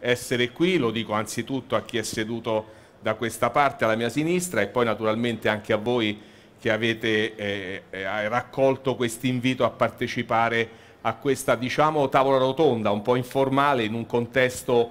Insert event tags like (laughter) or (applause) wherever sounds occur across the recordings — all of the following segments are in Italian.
essere qui, lo dico anzitutto a chi è seduto da questa parte alla mia sinistra e poi naturalmente anche a voi che avete eh, eh raccolto questo invito a partecipare a questa diciamo tavola rotonda un po' informale in un contesto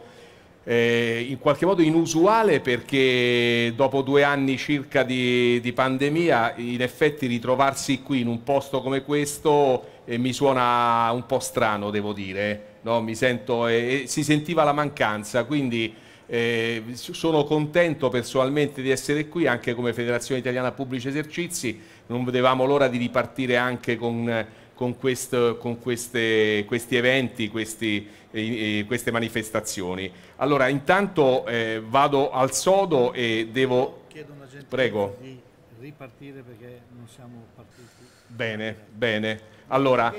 eh, in qualche modo inusuale perché dopo due anni circa di, di, pandemia in effetti ritrovarsi qui in un posto come questo eh, mi suona un po' strano devo dire no? mi sento, eh, eh, si sentiva la mancanza, quindi eh, sono contento personalmente di essere qui anche come Federazione Italiana Pubblici Esercizi, non vedevamo l'ora di ripartire anche con, con, questo, con queste, questi eventi, questi, eh, eh queste manifestazioni. Allora intanto eh, vado al sodo e devo... Chiedo una Prego. di ripartire perché non siamo partiti. Bene, bene. Allora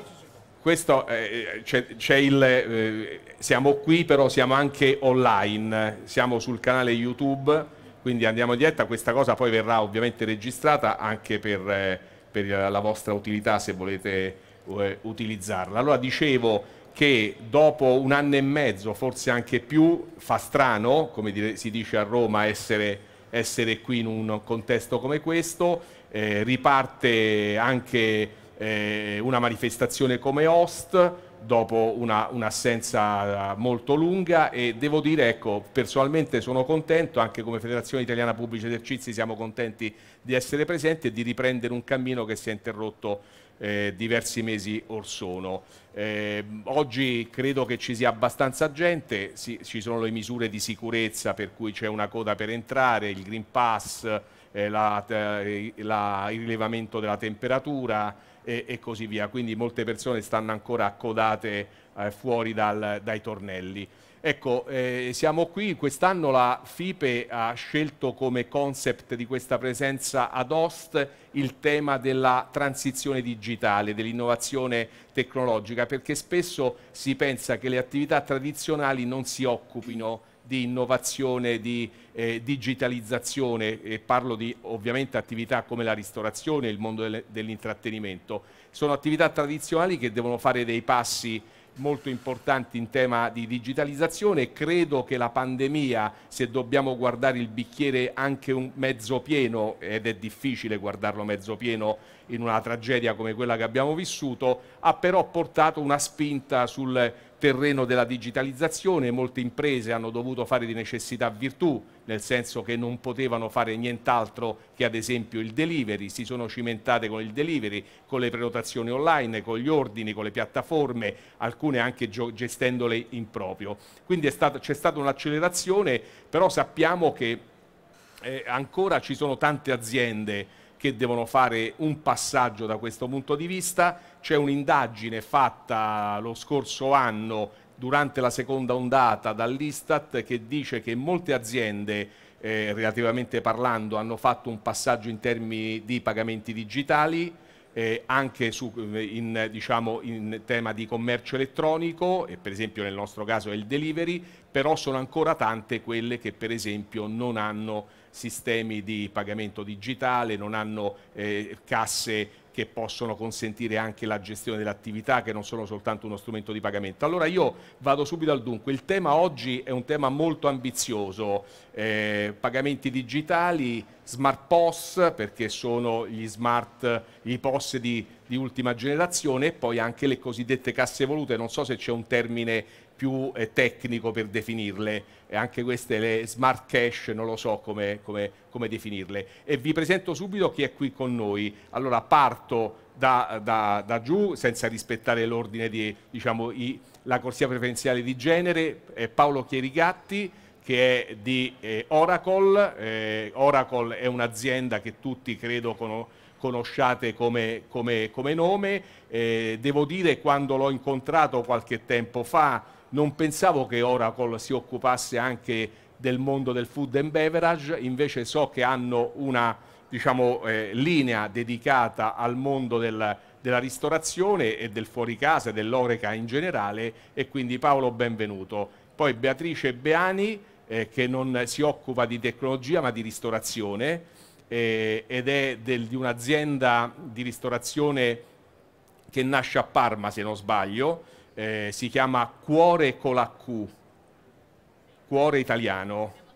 questo eh, c'è, c'è il, eh, siamo qui però siamo anche online, siamo sul canale YouTube, quindi andiamo in diretta, questa cosa poi verrà ovviamente registrata anche per, eh, per la vostra utilità se volete eh, utilizzarla. Allora dicevo che dopo un anno e mezzo, forse anche più, fa strano, come dire, si dice a Roma, essere, essere, qui in un contesto come questo, eh, riparte anche eh, una manifestazione come host dopo un'assenza molto lunga e devo dire, ecco, personalmente sono contento, anche come Federazione Italiana Pubblici Esercizi siamo contenti di essere presenti e di riprendere un cammino che si è interrotto eh, diversi mesi or sono. Eh, oggi credo che ci sia abbastanza gente, si, ci sono le misure di sicurezza per cui c'è una coda per entrare, il Green Pass, eh, la, eh, la, il rilevamento della temperatura, e, e così via. Quindi molte persone stanno ancora accodate eh, fuori dal, dai tornelli. Ecco, eh, siamo qui, quest'anno la FIPE ha scelto come concept di questa presenza ad host il tema della transizione digitale, dell'innovazione tecnologica, perché spesso si pensa che le attività tradizionali non si occupino di innovazione, di eh, digitalizzazione, e parlo di ovviamente attività come la ristorazione, il mondo dell'intrattenimento. Sono attività tradizionali che devono fare dei passi molto importanti in tema di digitalizzazione. Credo che la pandemia, se dobbiamo guardare il bicchiere anche un mezzo pieno, ed è difficile guardarlo mezzo pieno in una tragedia come quella che abbiamo vissuto, ha però portato una spinta sul terreno della digitalizzazione, molte imprese hanno dovuto fare di necessità virtù, nel senso che non potevano fare nient'altro che ad esempio il delivery, si sono cimentate con il delivery, con le prenotazioni online, con gli ordini, con le piattaforme, alcune anche gestendole in proprio. Quindi c'è stato, stata un'accelerazione, però sappiamo che eh, ancora ci sono tante aziende che devono fare un passaggio da questo punto di vista. C'è un'indagine fatta lo scorso anno durante la seconda ondata dall'Istat che dice che molte aziende eh, relativamente parlando hanno fatto un passaggio in termini di pagamenti digitali eh, anche su, eh, in, diciamo, in, tema di commercio elettronico e per esempio nel nostro caso è il delivery, però sono ancora tante quelle che per esempio non hanno sistemi di pagamento digitale, non hanno eh, casse che possono consentire anche la gestione dell'attività, che non sono soltanto uno strumento di pagamento. Allora io vado subito al dunque, il tema oggi è un tema molto ambizioso, eh, pagamenti digitali, smart POS, perché sono gli smart, i POS di, di ultima generazione, e poi anche le cosiddette casse volute, non so se c'è un termine più eh, tecnico per definirle, e anche queste le smart cash, non lo so come, come, come, definirle. E vi presento subito chi è qui con noi. Allora parto da, da, da giù, senza rispettare l'ordine di diciamo, i, la corsia preferenziale di genere, eh, Paolo Chierigatti che è di eh, Oracle. Eh, Oracle è un'azienda che tutti credo conoscono conosciate come, come, come nome. Eh, devo dire, quando l'ho incontrato qualche tempo fa, non pensavo che Oracle si occupasse anche del mondo del food and beverage, invece so che hanno una diciamo, eh, linea dedicata al mondo del, della ristorazione e del fuoricasa, dell'oreca in generale e quindi Paolo benvenuto. Poi Beatrice Beani eh, che non si occupa di tecnologia ma di ristorazione eh, ed è del, di un'azienda di ristorazione che nasce a Parma se non sbaglio, eh, si chiama Cuore con la Q, Cuore Italiano.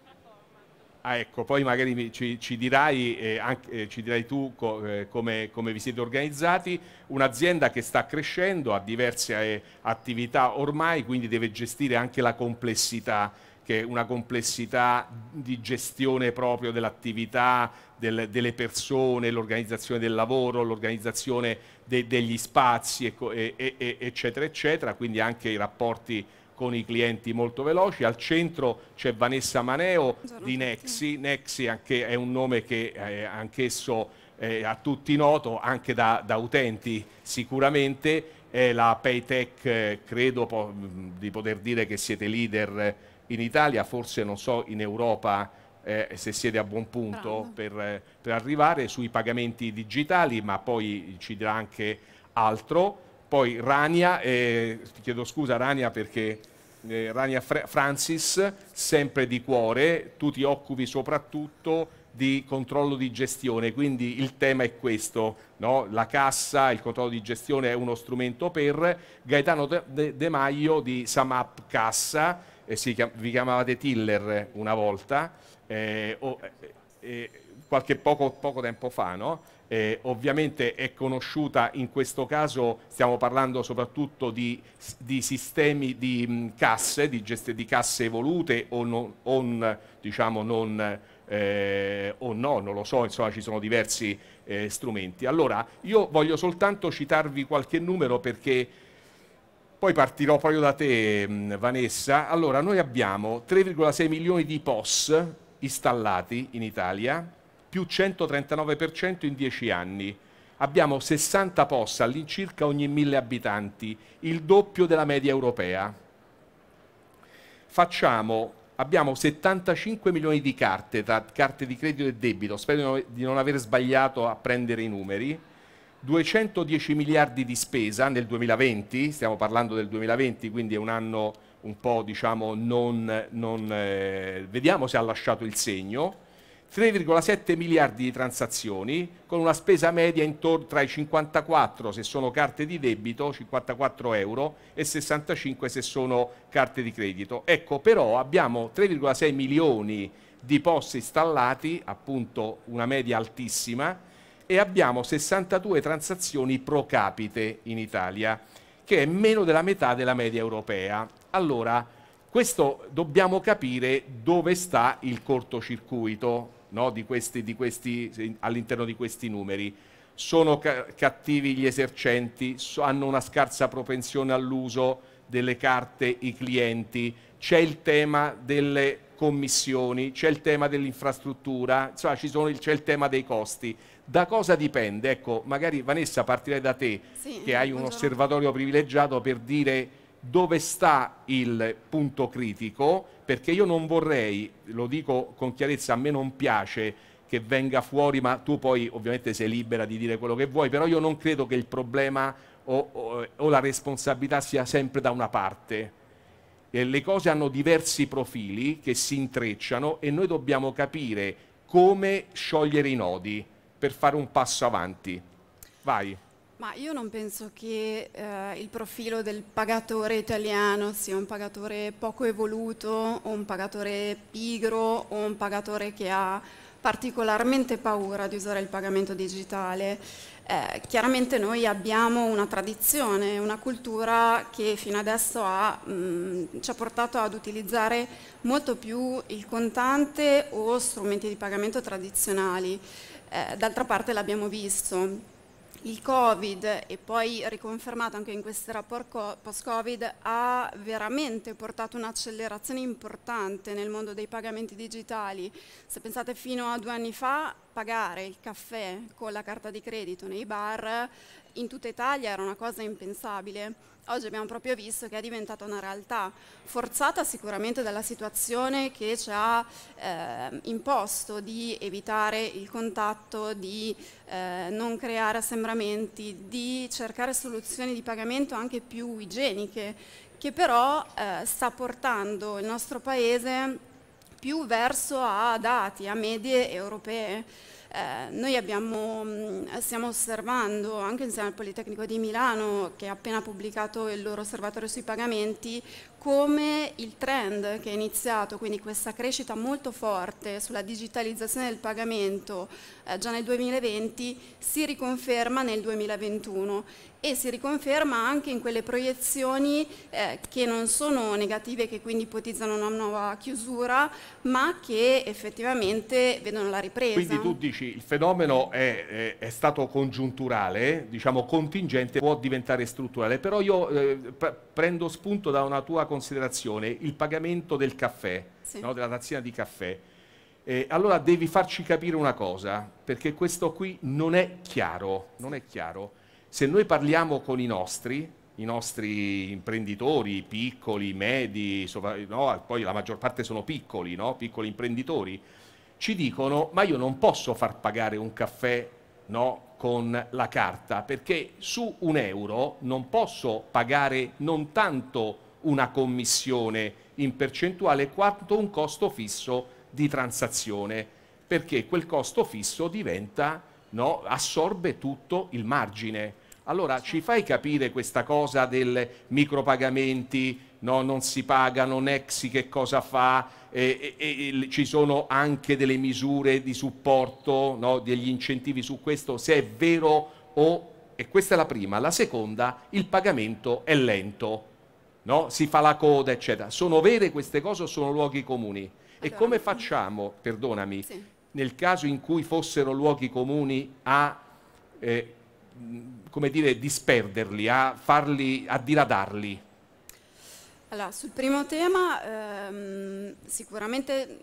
Ah, ecco, poi magari ci, ci, dirai, eh, anche, eh, ci dirai, tu co, eh, come, come, vi siete organizzati, un'azienda che sta crescendo, ha diverse eh, attività ormai, quindi deve gestire anche la complessità che una complessità di gestione proprio dell'attività, del, delle persone, l'organizzazione del lavoro, l'organizzazione de, degli spazi, ecco, e, e, e, eccetera, eccetera, quindi anche i rapporti con i clienti molto veloci. Al centro c'è Vanessa Maneo di Nexi, Nexi anche, è un nome che eh, anch'esso eh, a tutti noto, anche da, da utenti sicuramente, è la Paytech, eh, credo po di poter dire che siete leader in Italia, forse non so in Europa eh, se siete a buon punto per, eh, per, arrivare sui pagamenti digitali, ma poi ci dirà anche altro. Poi Rania, eh, chiedo scusa Rania perché eh, Rania Fra Francis, sempre di cuore, tu ti occupi soprattutto di controllo di gestione, quindi il tema è questo, no? la cassa, il controllo di gestione è uno strumento per Gaetano De, De Maio di Samap Cassa, si, vi chiamavate Tiller una volta, eh, o, eh, eh, qualche poco, poco, tempo fa, no? eh, ovviamente è conosciuta in questo caso, stiamo parlando soprattutto di, di sistemi di mh, casse, di, di, casse evolute o non, on, diciamo non, eh, o no, non lo so, insomma ci sono diversi eh, strumenti. Allora io voglio soltanto citarvi qualche numero perché poi partirò proprio da te, mm, Vanessa. Allora, noi abbiamo 3,6 milioni di POS installati in Italia, più 139% in 10 anni. Abbiamo 60 POS all'incirca ogni 1000 abitanti, il doppio della media europea. Facciamo, abbiamo 75 milioni di carte tra carte di credito e debito, spero di non aver sbagliato a prendere i numeri 210 miliardi di spesa nel 2020, stiamo parlando del 2020, quindi è un anno un po' diciamo non, non eh, vediamo se ha lasciato il segno, 3,7 miliardi di transazioni con una spesa media intorno tra i 54 se sono carte di debito, 54 euro e 65 se sono carte di credito. Ecco però abbiamo 3,6 milioni di posti installati, appunto una media altissima, e abbiamo 62 transazioni pro capite in Italia, che è meno della metà della media europea. Allora, questo dobbiamo capire dove sta il cortocircuito no, all'interno di questi numeri. Sono ca cattivi gli esercenti, so hanno una scarsa propensione all'uso delle carte i clienti, c'è il tema delle commissioni, c'è il tema dell'infrastruttura, insomma c'è il, il tema dei costi. Da cosa dipende? Ecco, magari Vanessa partirei da te, sì, che hai un osservatorio privilegiato per dire dove sta il punto critico, perché io non vorrei, lo dico con chiarezza, a me non piace che venga fuori, ma tu poi ovviamente sei libera di dire quello che vuoi, però io non credo che il problema o, o, o la responsabilità sia sempre da una parte. E le cose hanno diversi profili che si intrecciano e noi dobbiamo capire come sciogliere i nodi per fare un passo avanti. Vai. Ma io non penso che eh, il profilo del pagatore italiano sia un pagatore poco evoluto o un pagatore pigro o un pagatore che ha particolarmente paura di usare il pagamento digitale. Eh, chiaramente noi abbiamo una tradizione, una cultura che fino adesso ha, mh, mm, ci ha portato ad utilizzare molto più il contante o strumenti di pagamento tradizionali. Eh, d'altra parte l'abbiamo visto. Il Covid e poi riconfermato anche in questo rapporto post-Covid ha veramente portato un'accelerazione importante nel mondo dei pagamenti digitali. Se pensate fino a due anni fa pagare il caffè con la carta di credito nei bar in tutta Italia era una cosa impensabile oggi abbiamo proprio visto che è diventata una realtà forzata sicuramente dalla situazione che ci ha eh, imposto di evitare il contatto, di eh, non creare assembramenti, di cercare soluzioni di pagamento anche più igieniche, che però eh, sta portando il nostro Paese più verso a dati, a medie europee eh, noi abbiamo, mm, stiamo osservando anche insieme al Politecnico di Milano che ha appena pubblicato il loro osservatorio sui pagamenti come il trend che è iniziato, quindi questa crescita molto forte sulla digitalizzazione del pagamento eh, già nel 2020 si riconferma nel 2021 e si riconferma anche in quelle proiezioni eh, che non sono negative, che quindi ipotizzano una nuova chiusura, ma che effettivamente vedono la ripresa. Quindi tu dici il fenomeno è, è, è stato congiunturale, diciamo contingente, può diventare strutturale, però io eh, prendo spunto da una tua considerazione, il pagamento del caffè, sì. no, della tazzina di caffè. Eh, allora devi farci capire una cosa, perché questo qui non è chiaro, non è chiaro se noi parliamo con i nostri, i nostri imprenditori piccoli, medi, no? poi la maggior parte sono piccoli, no? piccoli imprenditori, ci dicono ma io non posso far pagare un caffè no? con la carta perché su un euro non posso pagare non tanto una commissione in percentuale quanto un costo fisso di transazione perché quel costo fisso diventa, assorbe tutto il margine allora ci fai capire questa cosa del micropagamenti, no, non si pagano, Nexi che cosa fa, e, e, e, ci sono anche delle misure di supporto, no, degli incentivi su questo, se è vero o... E questa è la prima. La seconda, il pagamento è lento, no? si fa la coda, eccetera. Sono vere queste cose o sono luoghi comuni? Allora, e come mm. facciamo, perdonami, sì. nel caso in cui fossero luoghi comuni a... Eh, come dire, disperderli, a, farli, a diradarli? Allora, sul primo tema ehm, sicuramente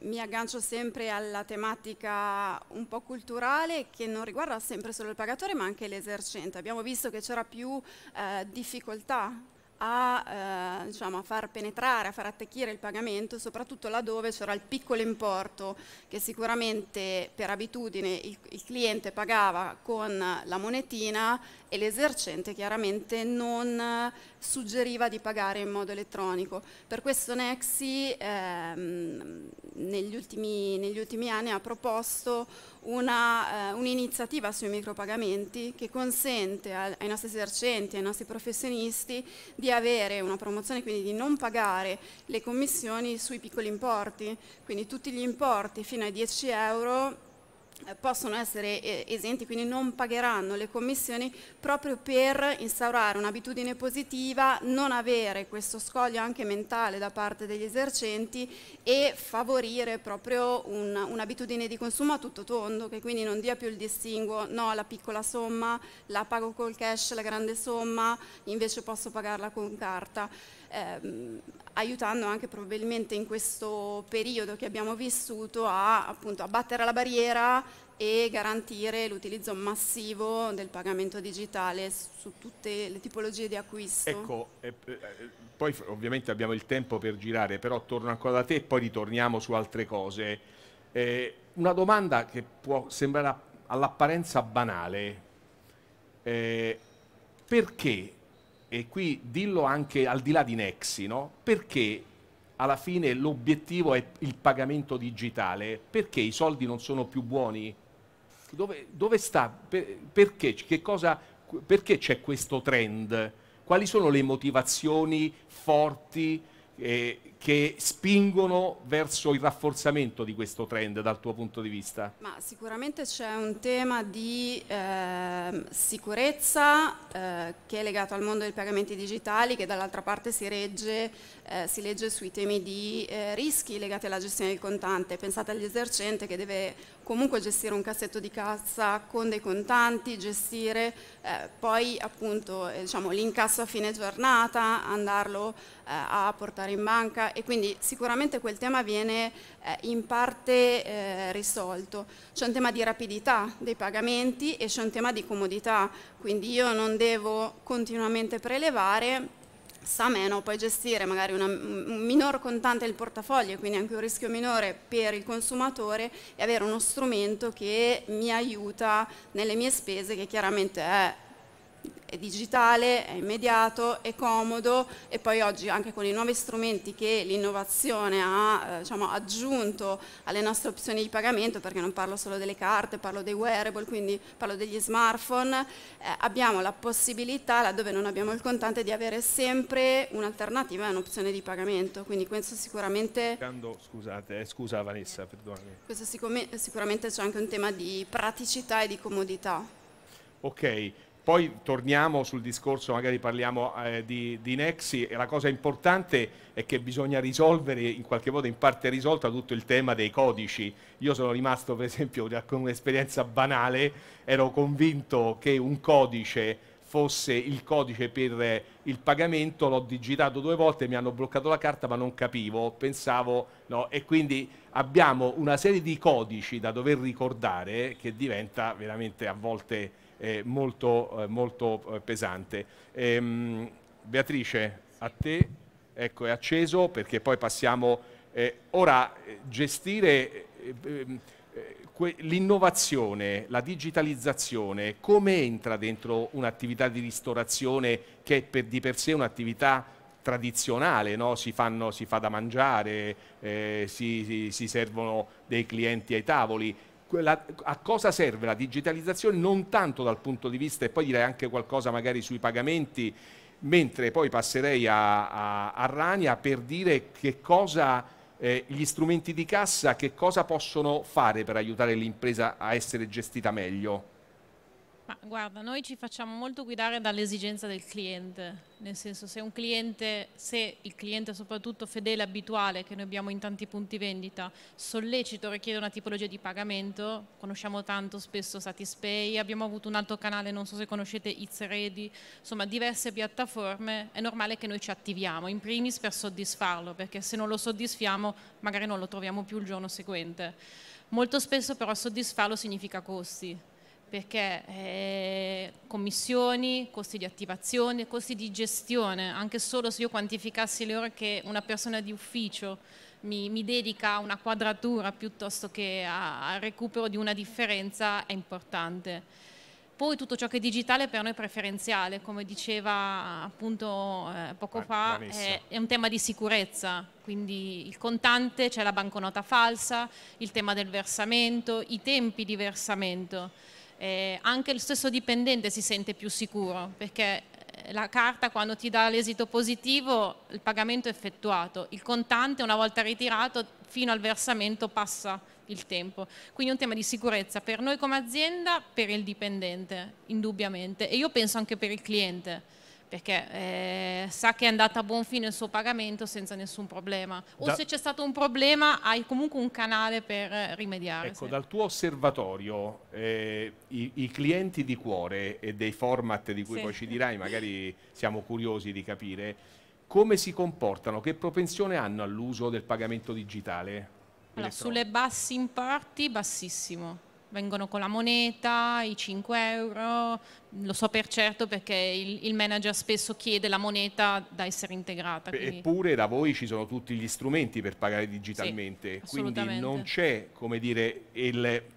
mi aggancio sempre alla tematica un po' culturale che non riguarda sempre solo il pagatore ma anche l'esercente. Abbiamo visto che c'era più eh, difficoltà a, eh, diciamo, a, far penetrare, a far attecchire il pagamento, soprattutto laddove c'era il piccolo importo che sicuramente per abitudine il, il cliente pagava con la monetina e l'esercente chiaramente non suggeriva di pagare in modo elettronico. Per questo Nexi ehm, negli, ultimi, negli, ultimi, anni ha proposto eh, un'iniziativa eh, un sui micropagamenti che consente a, ai nostri esercenti, ai nostri professionisti di avere una promozione, quindi di non pagare le commissioni sui piccoli importi, quindi tutti gli importi fino ai 10 euro eh, possono essere eh, esenti, quindi non pagheranno le commissioni proprio per instaurare un'abitudine positiva, non avere questo scoglio anche mentale da parte degli esercenti e favorire proprio un'abitudine di consumo a tutto tondo, che quindi non dia più il distinguo, no, la piccola somma, la pago col cash, la grande somma, invece posso pagarla con carta ehm, aiutando anche probabilmente in questo periodo che abbiamo vissuto a appunto, abbattere la barriera e garantire l'utilizzo massivo del pagamento digitale su tutte le tipologie di acquisto. Ecco, eh, eh, poi ovviamente abbiamo il tempo per girare, però torno ancora da te e poi ritorniamo su altre cose. Eh, una domanda che può sembrare all'apparenza banale, eh, perché e qui dillo anche al di là di Nexi, no? perché alla fine l'obiettivo è il pagamento digitale, perché i soldi non sono più buoni? Dove, dove sta? Per, perché? Cosa, perché c'è questo trend? Quali sono le motivazioni forti eh, che spingono verso il rafforzamento di questo trend dal tuo punto di vista? Ma sicuramente c'è un tema di eh, sicurezza eh, che è legato al mondo dei pagamenti digitali che dall'altra parte si, regge, eh, si legge sui temi di eh, rischi legati alla gestione del contante. Pensate all'esercente che deve comunque gestire un cassetto di cassa con dei contanti, gestire eh, poi appunto eh, diciamo, l'incasso a fine giornata, andarlo eh, a portare in banca e quindi sicuramente quel tema viene eh, in parte eh, risolto. C'è un tema di rapidità dei pagamenti e c'è un tema di comodità, quindi io non devo continuamente prelevare sa meno, puoi gestire magari una, un minor contante del portafoglio, quindi anche un rischio minore per il consumatore e avere uno strumento che mi aiuta nelle mie spese, che chiaramente è è digitale, è immediato, è comodo e poi oggi anche con i nuovi strumenti che l'innovazione ha eh, diciamo, aggiunto alle nostre opzioni di pagamento, perché non parlo solo delle carte, parlo dei wearable, quindi parlo degli smartphone, eh, abbiamo la possibilità, laddove non abbiamo il contante, di avere sempre un'alternativa e un'opzione di pagamento. Quindi questo sicuramente... Scusate, eh, scusa Vanessa, perdonami. Questo sicuramente c'è anche un tema di praticità e di comodità. Ok, poi torniamo sul discorso, magari parliamo eh, di, di, Nexi e la cosa importante è che bisogna risolvere in qualche modo, in parte risolta, tutto il tema dei codici. Io sono rimasto per esempio con un'esperienza banale, ero convinto che un codice fosse il codice per il pagamento, l'ho digitato due volte, mi hanno bloccato la carta ma non capivo, pensavo no, e quindi abbiamo una serie di codici da dover ricordare che diventa veramente a volte molto, eh, molto eh, pesante. Ehm, Beatrice, a te, ecco, è acceso perché poi passiamo... Eh, ora, gestire ehm, l'innovazione, la digitalizzazione, come entra dentro un'attività di ristorazione che è per di per sé un'attività tradizionale, no? si, fanno, si, fa da mangiare, eh, si, si, si servono dei clienti ai tavoli, la, a cosa serve la digitalizzazione non tanto dal punto di vista, e poi direi anche qualcosa magari sui pagamenti, mentre poi passerei a, a, a Rania per dire che cosa eh, gli strumenti di cassa, che cosa possono fare per aiutare l'impresa a essere gestita meglio. Ma guarda, noi ci facciamo molto guidare dall'esigenza del cliente, nel senso se, cliente, se il cliente soprattutto fedele e abituale che noi abbiamo in tanti punti vendita sollecita o richiede una tipologia di pagamento, conosciamo tanto spesso Satispay, abbiamo avuto un altro canale, non so se conoscete It's insomma diverse piattaforme, è normale che noi ci attiviamo, in primis per soddisfarlo, perché se non lo soddisfiamo magari non lo troviamo più il giorno seguente. Molto spesso però soddisfarlo significa costi, perché eh, commissioni, costi di attivazione, costi di gestione, anche solo se io quantificassi le ore che una persona di ufficio mi, mi dedica a una quadratura piuttosto che al recupero di una differenza è importante. Poi tutto ciò che è digitale per noi è preferenziale, come diceva appunto eh, poco fa, è, eh, è, un tema di sicurezza, quindi il contante, c'è la banconota falsa, il tema del versamento, i tempi di versamento. Eh, anche lo stesso dipendente si sente più sicuro perché eh, la carta quando ti dà l'esito positivo il pagamento è effettuato, il contante una volta ritirato fino al versamento passa il tempo. Quindi è un tema di sicurezza per noi come azienda, per il dipendente, indubbiamente, e io penso anche per il cliente perché eh, sa che è andata a buon fine il suo pagamento senza nessun problema. O da... se c'è stato un problema hai comunque un canale per eh, rimediare. Ecco, dal tuo osservatorio eh, i, i, clienti di cuore e dei format di cui sì. poi ci dirai, magari siamo curiosi di capire, come si comportano, che propensione hanno all'uso del pagamento digitale? Allora, sulle bassi importi bassissimo vengono con la moneta, i 5 euro, lo so per certo perché il, il manager spesso chiede la moneta da essere integrata. Quindi... Eppure da voi ci sono tutti gli strumenti per pagare digitalmente, sì, quindi non c'è come dire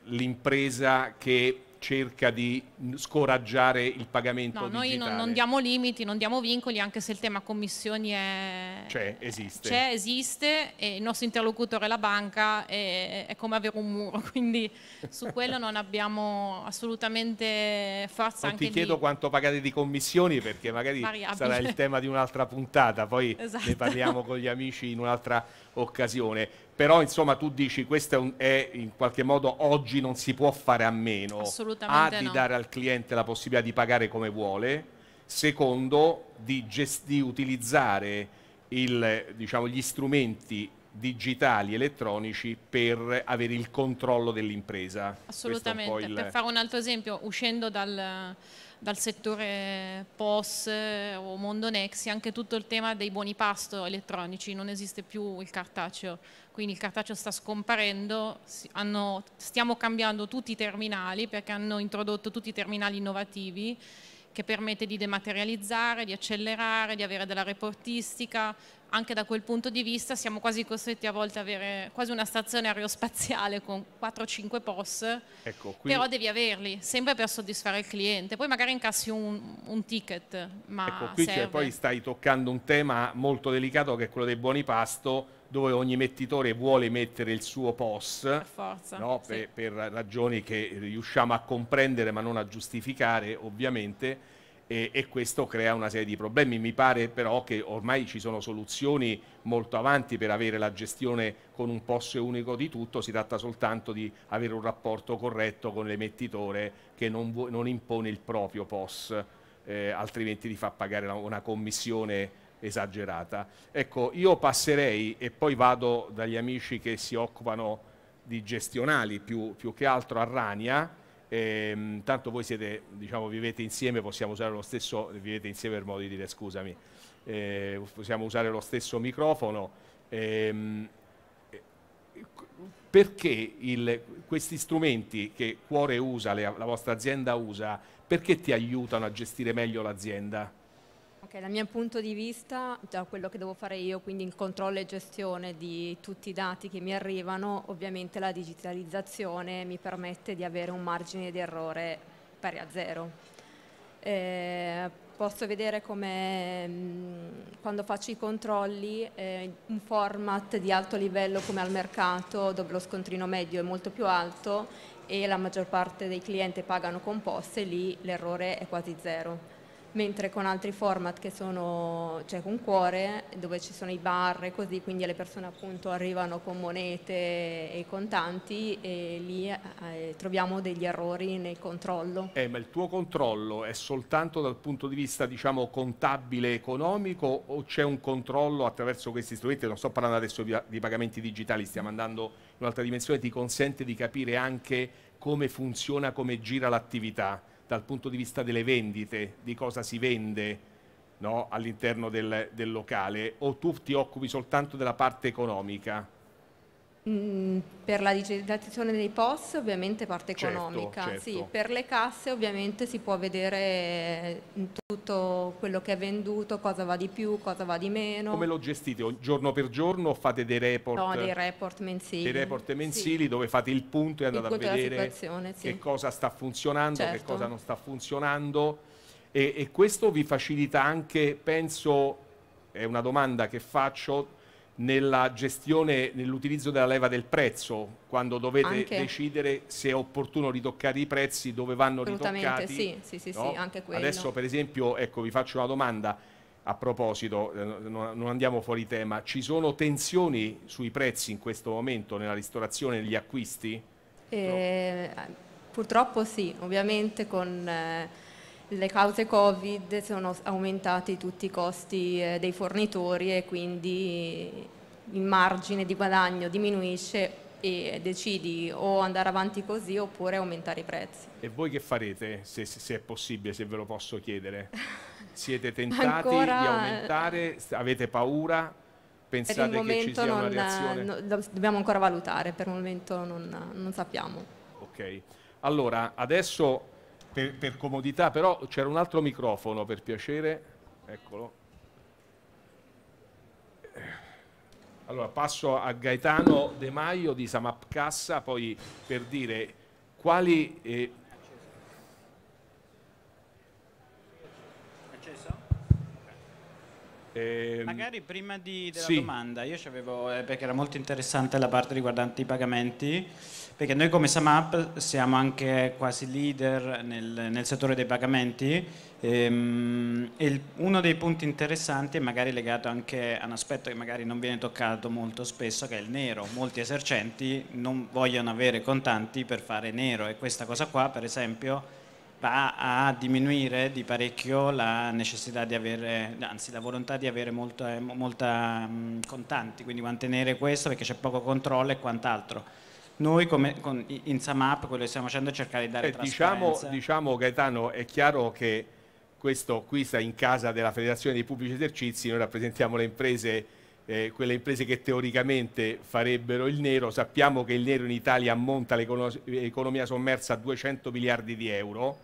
l'impresa che cerca di scoraggiare il pagamento no, digitale. Noi non, diamo limiti, non diamo vincoli, anche se il tema commissioni è... C'è, esiste. C'è, esiste e il nostro interlocutore, è la banca, è, è come avere un muro, (laughs) quindi su quello non abbiamo assolutamente forza non ti chiedo lì. quanto pagate di commissioni perché magari Variabile. sarà il tema di un'altra puntata, poi esatto. ne parliamo con gli amici in un'altra occasione però insomma tu dici questo è, un, è, in qualche modo oggi non si può fare a meno a di no. dare al cliente la possibilità di pagare come vuole secondo di, gest- di utilizzare il, diciamo, gli strumenti digitali elettronici per avere il controllo dell'impresa. Assolutamente, il... per fare un altro esempio, uscendo dal, dal, settore POS eh, o Mondo Nexi, anche tutto il tema dei buoni pasto elettronici, non esiste più il cartaceo, quindi il cartaceo sta scomparendo, hanno, stiamo cambiando tutti i terminali perché hanno introdotto tutti i terminali innovativi che permette di dematerializzare, di accelerare, di avere della reportistica. Anche da quel punto di vista siamo quasi costretti a volte ad avere quasi una stazione aerospaziale con 4-5 POS, ecco, qui... però devi averli, sempre per soddisfare il cliente. Poi magari incassi un, un ticket, ma ecco, qui serve. Cioè, poi stai toccando un tema molto delicato che è quello dei buoni pasto, dove ogni mettitore vuole mettere il suo POS per, no? sì. per, per, ragioni che riusciamo a comprendere ma non a giustificare ovviamente e, e, questo crea una serie di problemi. Mi pare però che ormai ci sono soluzioni molto avanti per avere la gestione con un POS unico di tutto, si tratta soltanto di avere un rapporto corretto con l'emettitore che non, non impone il proprio POS, eh, altrimenti gli fa pagare una, una commissione esagerata. Ecco, io passerei e poi vado dagli amici che si occupano di gestionali più, più che altro a Rania, ehm, tanto voi siete, diciamo, vivete insieme, possiamo usare lo stesso, vivete insieme per modo di dire, scusami, eh, possiamo usare lo stesso microfono. Ehm, perché il, questi strumenti che Cuore usa, le, la vostra azienda usa, perché ti aiutano a gestire meglio l'azienda? Ok, dal mio punto di vista, da quello che devo fare io, quindi in controllo e gestione di tutti i dati che mi arrivano, ovviamente la digitalizzazione mi permette di avere un margine di errore pari a zero. Eh, posso vedere come mm, quando faccio i controlli eh, un format di alto livello come al mercato dove lo scontrino medio è molto più alto e la maggior parte dei clienti pagano con poste, lì l'errore è quasi zero mentre con altri format che sono, cioè con cuore, dove ci sono i bar e così, quindi le persone appunto arrivano con monete e contanti e lì eh, eh, troviamo degli errori nel controllo. Eh, ma il tuo controllo è soltanto dal punto di vista diciamo contabile economico o c'è un controllo attraverso questi strumenti? Non sto parlando adesso di, di pagamenti digitali, stiamo andando in un'altra dimensione, ti consente di capire anche come funziona, come gira l'attività dal punto di vista delle vendite, di cosa si vende no, all'interno del, del locale, o tu ti occupi soltanto della parte economica? Mm, per la digitalizzazione dei POS ovviamente parte certo, economica, certo, certo. Sì, per le casse ovviamente si può vedere eh, tutto quello che è venduto, cosa va di più, cosa va di meno. Come lo gestite? Giorno per giorno fate dei report? No, dei report mensili. Dei report mensili sì. dove fate il punto e andate a vedere sì. che cosa sta funzionando, certo. che cosa non sta funzionando e, e questo vi facilita anche, penso, è una domanda che faccio, nella gestione, nell'utilizzo della leva del prezzo, quando dovete anche. decidere se è opportuno ritoccare i prezzi, dove vanno ritoccati. Sì, sì, sì, no? sì, anche quello. Adesso per esempio, ecco, vi faccio una domanda a proposito, eh, non andiamo fuori tema, ci sono tensioni sui prezzi in questo momento nella ristorazione negli acquisti? Eh, no? Purtroppo sì, ovviamente con... Eh, le cause Covid sono aumentati tutti i costi eh, dei fornitori e quindi il margine di guadagno diminuisce e decidi o andare avanti così oppure aumentare i prezzi. E voi che farete, se, se è possibile, se ve lo posso chiedere? (laughs) Siete tentati Ancora... di aumentare? Avete paura? Pensate per il che ci sia non, una reazione? No, dobbiamo ancora valutare, per il momento non, non sappiamo. Ok, allora adesso per, per comodità, però c'era un altro microfono per piacere, eccolo. Allora passo a Gaetano De Maio di Samapcassa, poi per dire quali... Eh... Ehm, Magari prima di, della sì. domanda, io avevo, eh, perché era molto interessante la parte riguardante i pagamenti, perché noi come SAMAP siamo anche quasi leader nel, nel settore dei pagamenti ehm, e uno dei punti interessanti è magari legato anche a un aspetto che magari non viene toccato molto spesso che è il nero, molti esercenti non vogliono avere contanti per fare nero e questa cosa qua per esempio va a diminuire di parecchio la necessità di avere, anzi la volontà di avere molta, molta contanti, quindi mantenere questo perché c'è poco controllo e quant'altro noi come, con, in SumUp quello che stiamo facendo è cercare di dare eh, diciamo, diciamo Gaetano, è chiaro che questo qui sta in casa della Federazione dei Pubblici Esercizi, noi rappresentiamo le imprese, eh, quelle imprese che teoricamente farebbero il nero, sappiamo che il nero in Italia ammonta l'economia sommersa a 200 miliardi di euro,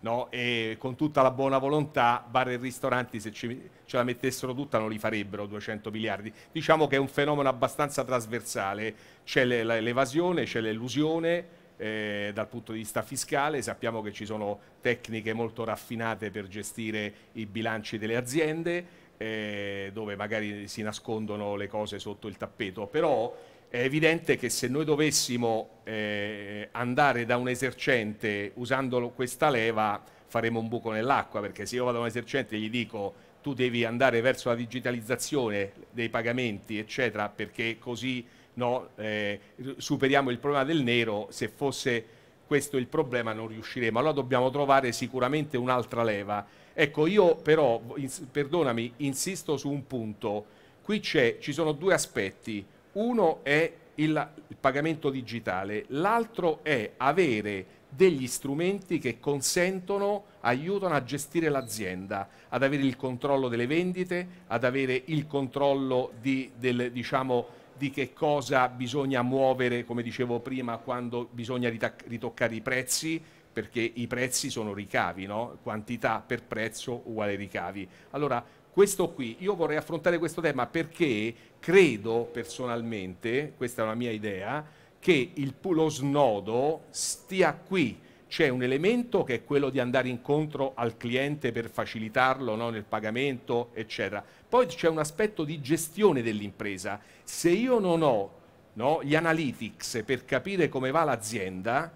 no? e con tutta la buona volontà bar e ristoranti se ci, ce la mettessero tutta non li farebbero 200 miliardi. Diciamo che è un fenomeno abbastanza trasversale, c'è l'evasione, c'è l'illusione eh, dal punto di vista fiscale, sappiamo che ci sono tecniche molto raffinate per gestire i bilanci delle aziende eh, dove magari si nascondono le cose sotto il tappeto, però è evidente che se noi dovessimo eh, andare da un esercente usando questa leva faremo un buco nell'acqua, perché se io vado da un esercente e gli dico tu devi andare verso la digitalizzazione dei pagamenti, eccetera, perché così no, eh, superiamo il problema del nero, se fosse questo il problema non riusciremo. Allora dobbiamo trovare sicuramente un'altra leva. Ecco, io però, ins perdonami, insisto su un punto. Qui ci sono due aspetti uno è il, il pagamento digitale, l'altro è avere degli strumenti che consentono, aiutano a gestire l'azienda, ad avere il controllo delle vendite, ad avere il controllo di, del, diciamo, di che cosa bisogna muovere, come dicevo prima, quando bisogna ritoccare i prezzi, perché i prezzi sono ricavi, no? quantità per prezzo uguale ricavi. Allora questo qui, io vorrei affrontare questo tema perché credo personalmente, questa è una mia idea, che il, lo snodo stia qui. C'è un elemento che è quello di andare incontro al cliente per facilitarlo no, nel pagamento, eccetera. Poi c'è un aspetto di gestione dell'impresa. Se io non ho no, gli analytics per capire come va l'azienda,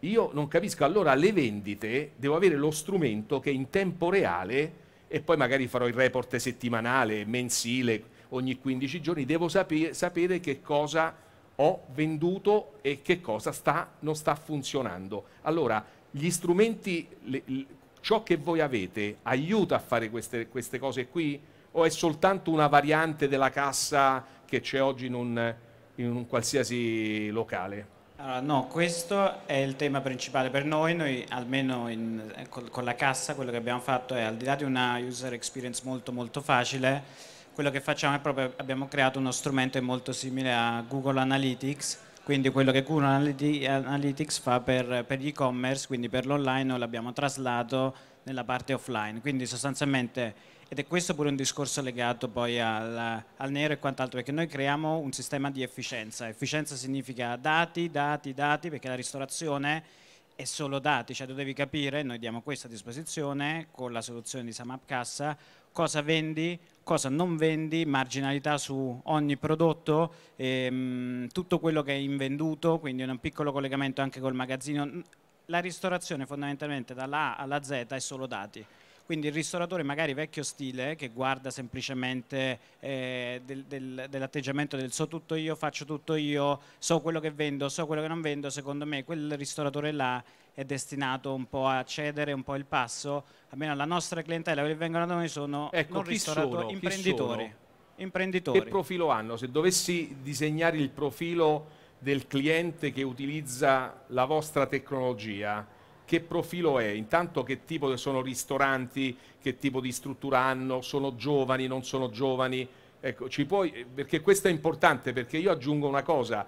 io non capisco. Allora le vendite, devo avere lo strumento che in tempo reale e poi magari farò il report settimanale, mensile, ogni 15 giorni, devo sapere, sapere che cosa ho venduto e che cosa sta, non sta funzionando. Allora, gli strumenti, le, le, ciò che voi avete aiuta a fare queste, queste, cose qui o è soltanto una variante della cassa che c'è oggi in un, in un qualsiasi locale? Allora, no, questo è il tema principale per noi, noi almeno in, eh, con la cassa quello che abbiamo fatto è al di là di una user experience molto molto facile, quello che facciamo è proprio abbiamo creato uno strumento molto simile a Google Analytics, quindi quello che Google Analytics fa per, per gli e-commerce, quindi per l'online, noi l'abbiamo traslato nella parte offline, quindi sostanzialmente ed è questo pure un discorso legato poi al, al, nero e quant'altro, perché noi creiamo un sistema di efficienza. Efficienza significa dati, dati, dati, perché la ristorazione è solo dati, cioè tu devi capire, noi diamo questa a disposizione con la soluzione di Samap Cassa, cosa vendi, cosa non vendi, marginalità su ogni prodotto, ehm, tutto quello che è invenduto, quindi un piccolo collegamento anche col magazzino. La ristorazione fondamentalmente dalla A alla Z è solo dati. Quindi il ristoratore magari vecchio stile che guarda semplicemente eh, del, del, dell'atteggiamento del so tutto io, faccio tutto io, so quello che vendo, so quello che non vendo, secondo me quel ristoratore là è destinato un po' a cedere un po' il passo, almeno la nostra clientela che vengono da noi sono ecco, sono? imprenditori. Sono? imprenditori. Che profilo hanno? Se dovessi disegnare il profilo del cliente che utilizza la vostra tecnologia, che profilo è, intanto che tipo sono ristoranti, che tipo di struttura hanno, sono giovani, non sono giovani, ecco, ci puoi, eh, perché questo è importante, perché io aggiungo una cosa,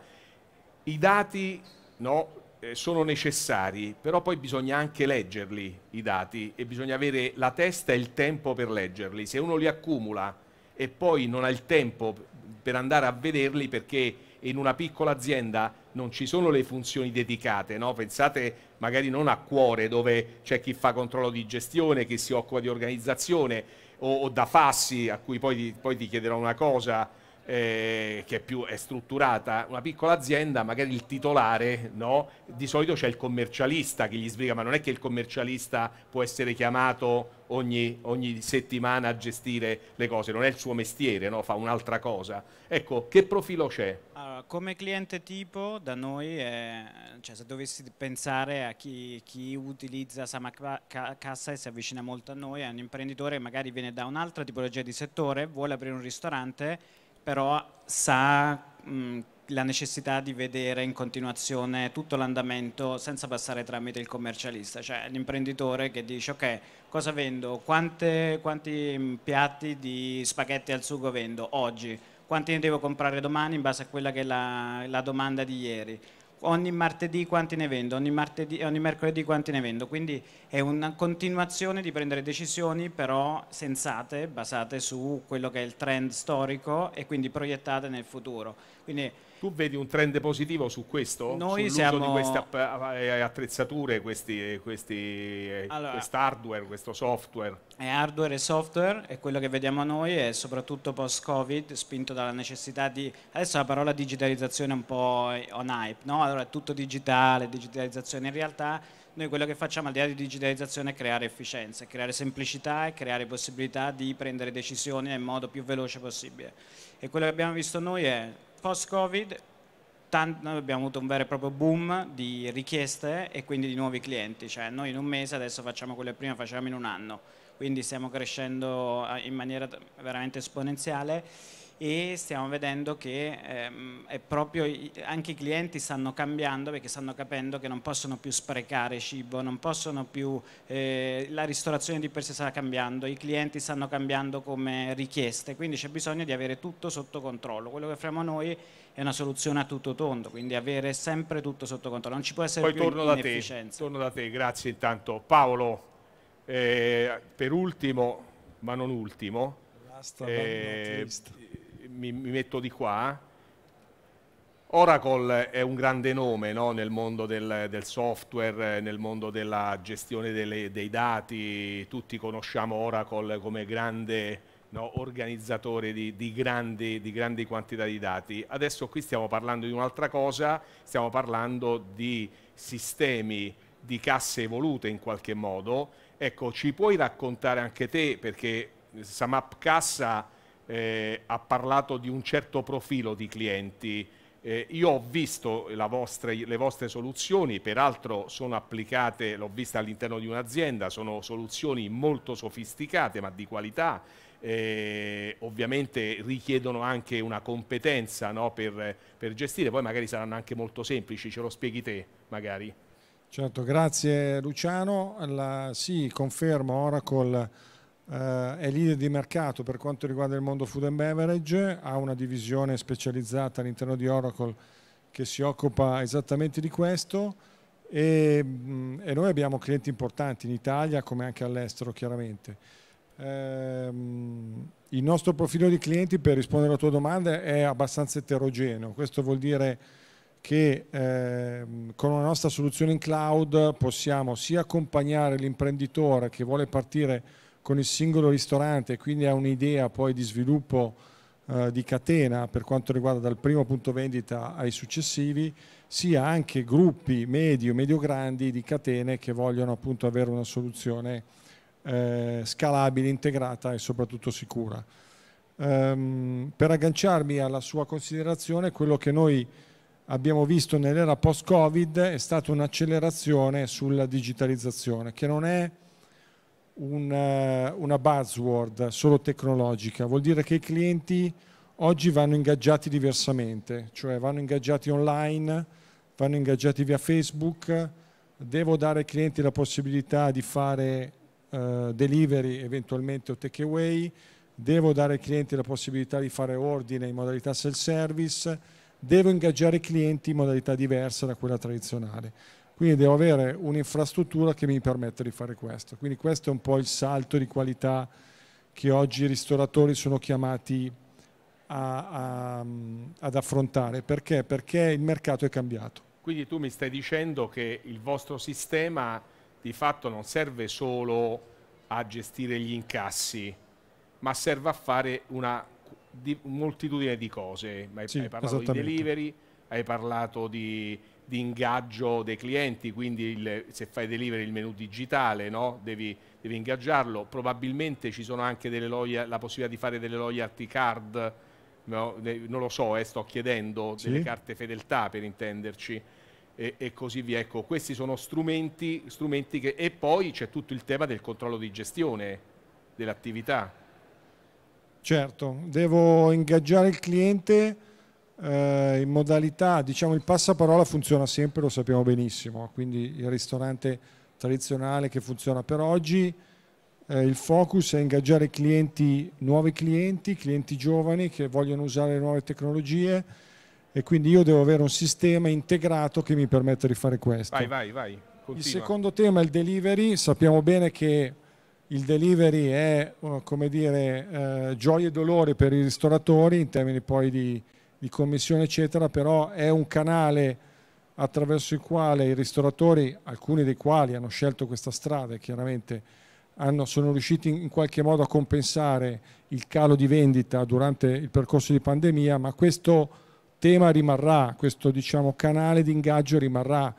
i dati no, eh, sono necessari, però poi bisogna anche leggerli i dati e bisogna avere la testa e il tempo per leggerli, se uno li accumula e poi non ha il tempo per andare a vederli perché in una piccola azienda non ci sono le funzioni dedicate, no? pensate magari non a cuore dove c'è chi fa controllo di gestione, chi si occupa di organizzazione o, o da fassi a cui poi, poi ti chiederò una cosa eh, che è più è strutturata, una piccola azienda, magari il titolare, no? di solito c'è il commercialista che gli sbriga, ma non è che il commercialista può essere chiamato Ogni, ogni, settimana a gestire le cose, non è il suo mestiere, no? fa un'altra cosa. Ecco, che profilo c'è? Allora, come cliente tipo da noi, è, cioè, se dovessi pensare a chi, chi utilizza Sama ca e si avvicina molto a noi, è un imprenditore che magari viene da un'altra tipologia di settore, vuole aprire un ristorante però sa mh, la necessità di vedere in continuazione tutto l'andamento senza passare tramite il commercialista, cioè l'imprenditore che dice ok cosa vendo, Quante, quanti piatti di spaghetti al sugo vendo oggi, quanti ne devo comprare domani in base a quella che è la, la domanda di ieri ogni martedì quanti ne vendo, ogni, martedì, ogni mercoledì quanti ne vendo, quindi è una continuazione di prendere decisioni però sensate, basate su quello che è il trend storico e quindi proiettate nel futuro. Quindi tu vedi un trend positivo su questo? Noi siamo... di queste eh, eh, attrezzature, questi, eh, questi, allora, quest'hardware, questo software? È hardware e software e quello che vediamo noi è soprattutto post-Covid, spinto dalla necessità di... Adesso la parola digitalizzazione è un po' on hype, no? Allora è tutto digitale, digitalizzazione in realtà. Noi quello che facciamo al di là di digitalizzazione è creare efficienza, creare semplicità e creare possibilità di prendere decisioni nel modo più veloce possibile. E quello che abbiamo visto noi è Post-Covid abbiamo avuto un vero e proprio boom di richieste e quindi di nuovi clienti, cioè noi in un mese adesso facciamo quelle che prima facevamo in un anno, quindi stiamo crescendo eh, in maniera veramente esponenziale e stiamo vedendo che ehm, proprio, anche i clienti stanno cambiando perché stanno capendo che non possono più sprecare cibo, non possono più, eh, la ristorazione di per sé sta cambiando, i clienti stanno cambiando come richieste, quindi c'è bisogno di avere tutto sotto controllo. Quello che offriamo noi è una soluzione a tutto tondo, quindi avere sempre tutto sotto controllo, non ci può essere Poi più torno inefficienza. Da te, torno da te, grazie intanto. Paolo, eh, per ultimo, ma non ultimo, eh, mi, mi metto di qua, eh. Oracle è un grande nome no? nel mondo del, del, software, nel mondo della gestione delle, dei dati, tutti conosciamo Oracle come grande no? organizzatore di, di, grandi, di, grandi, quantità di dati. Adesso qui stiamo parlando di un'altra cosa, stiamo parlando di sistemi di casse evolute in qualche modo. Ecco, ci puoi raccontare anche te, perché Samap Cassa eh, ha parlato di un certo profilo di clienti. Eh, io ho visto vostre, le vostre soluzioni, peraltro sono applicate, l'ho vista all'interno di un'azienda, sono soluzioni molto sofisticate ma di qualità, eh, ovviamente richiedono anche una competenza no, per, per, gestire, poi magari saranno anche molto semplici, ce lo spieghi te magari. Certo, grazie Luciano. La, sì, confermo Oracle eh, è leader di mercato per quanto riguarda il mondo food and beverage, ha una divisione specializzata all'interno di Oracle che si occupa esattamente di questo e, mh, mm, e noi abbiamo clienti importanti in Italia come anche all'estero chiaramente. Ehm, il nostro profilo di clienti per rispondere alla tua domanda è abbastanza eterogeneo, questo vuol dire che eh, con la nostra soluzione in cloud possiamo sia accompagnare l'imprenditore che vuole partire con il singolo ristorante, quindi ha un'idea poi di sviluppo eh, di catena per quanto riguarda dal primo punto vendita ai successivi, sia anche gruppi medio, medio-grandi di catene che vogliono appunto avere una soluzione eh, scalabile, integrata e soprattutto sicura. Ehm, per agganciarmi alla sua considerazione, quello che noi abbiamo visto nell'era post-Covid è stata un'accelerazione sulla digitalizzazione, che non è una, eh, una buzzword solo tecnologica, vuol dire che i clienti oggi vanno ingaggiati diversamente, cioè vanno ingaggiati online, vanno ingaggiati via Facebook, devo dare ai clienti la possibilità di fare uh, delivery eventualmente o takeaway, devo dare ai clienti la possibilità di fare ordine in modalità self-service, devo ingaggiare i clienti in modalità diversa da quella tradizionale. Quindi devo avere un'infrastruttura che mi permette di fare questo. Quindi questo è un po' il salto di qualità che oggi i ristoratori sono chiamati a, a, ad affrontare. Perché? Perché il mercato è cambiato. Quindi tu mi stai dicendo che il vostro sistema di fatto non serve solo a gestire gli incassi, ma serve a fare una di moltitudine di cose. Hai, sì, hai parlato di delivery, hai parlato di di ingaggio dei clienti, quindi il, se fai delivery il menu digitale no? devi, devi, ingaggiarlo, probabilmente ci sono anche loyal, la possibilità di fare delle loyalty card, no? non lo so, eh, sto chiedendo, sì. delle carte fedeltà per intenderci e, e così via. Ecco, questi sono strumenti, strumenti che... E poi c'è tutto il tema del controllo di gestione dell'attività. Certo, devo ingaggiare il cliente eh, in modalità, diciamo il passaparola funziona sempre, lo sappiamo benissimo, quindi il ristorante tradizionale che funziona per oggi, eh, il focus è ingaggiare clienti, nuovi clienti, clienti giovani che vogliono usare le nuove tecnologie e quindi io devo avere un sistema integrato che mi permetta di fare questo. Vai, vai, vai. Continua. Il secondo tema è il delivery, sappiamo bene che il delivery è eh, come dire eh, gioia e dolore per i ristoratori in termini poi di di commissione, eccetera, però è un canale attraverso il quale i ristoratori, alcuni dei quali hanno scelto questa strada, chiaramente hanno, sono riusciti in qualche modo a compensare il calo di vendita durante il percorso di pandemia, ma questo tema rimarrà, questo diciamo, canale di ingaggio rimarrà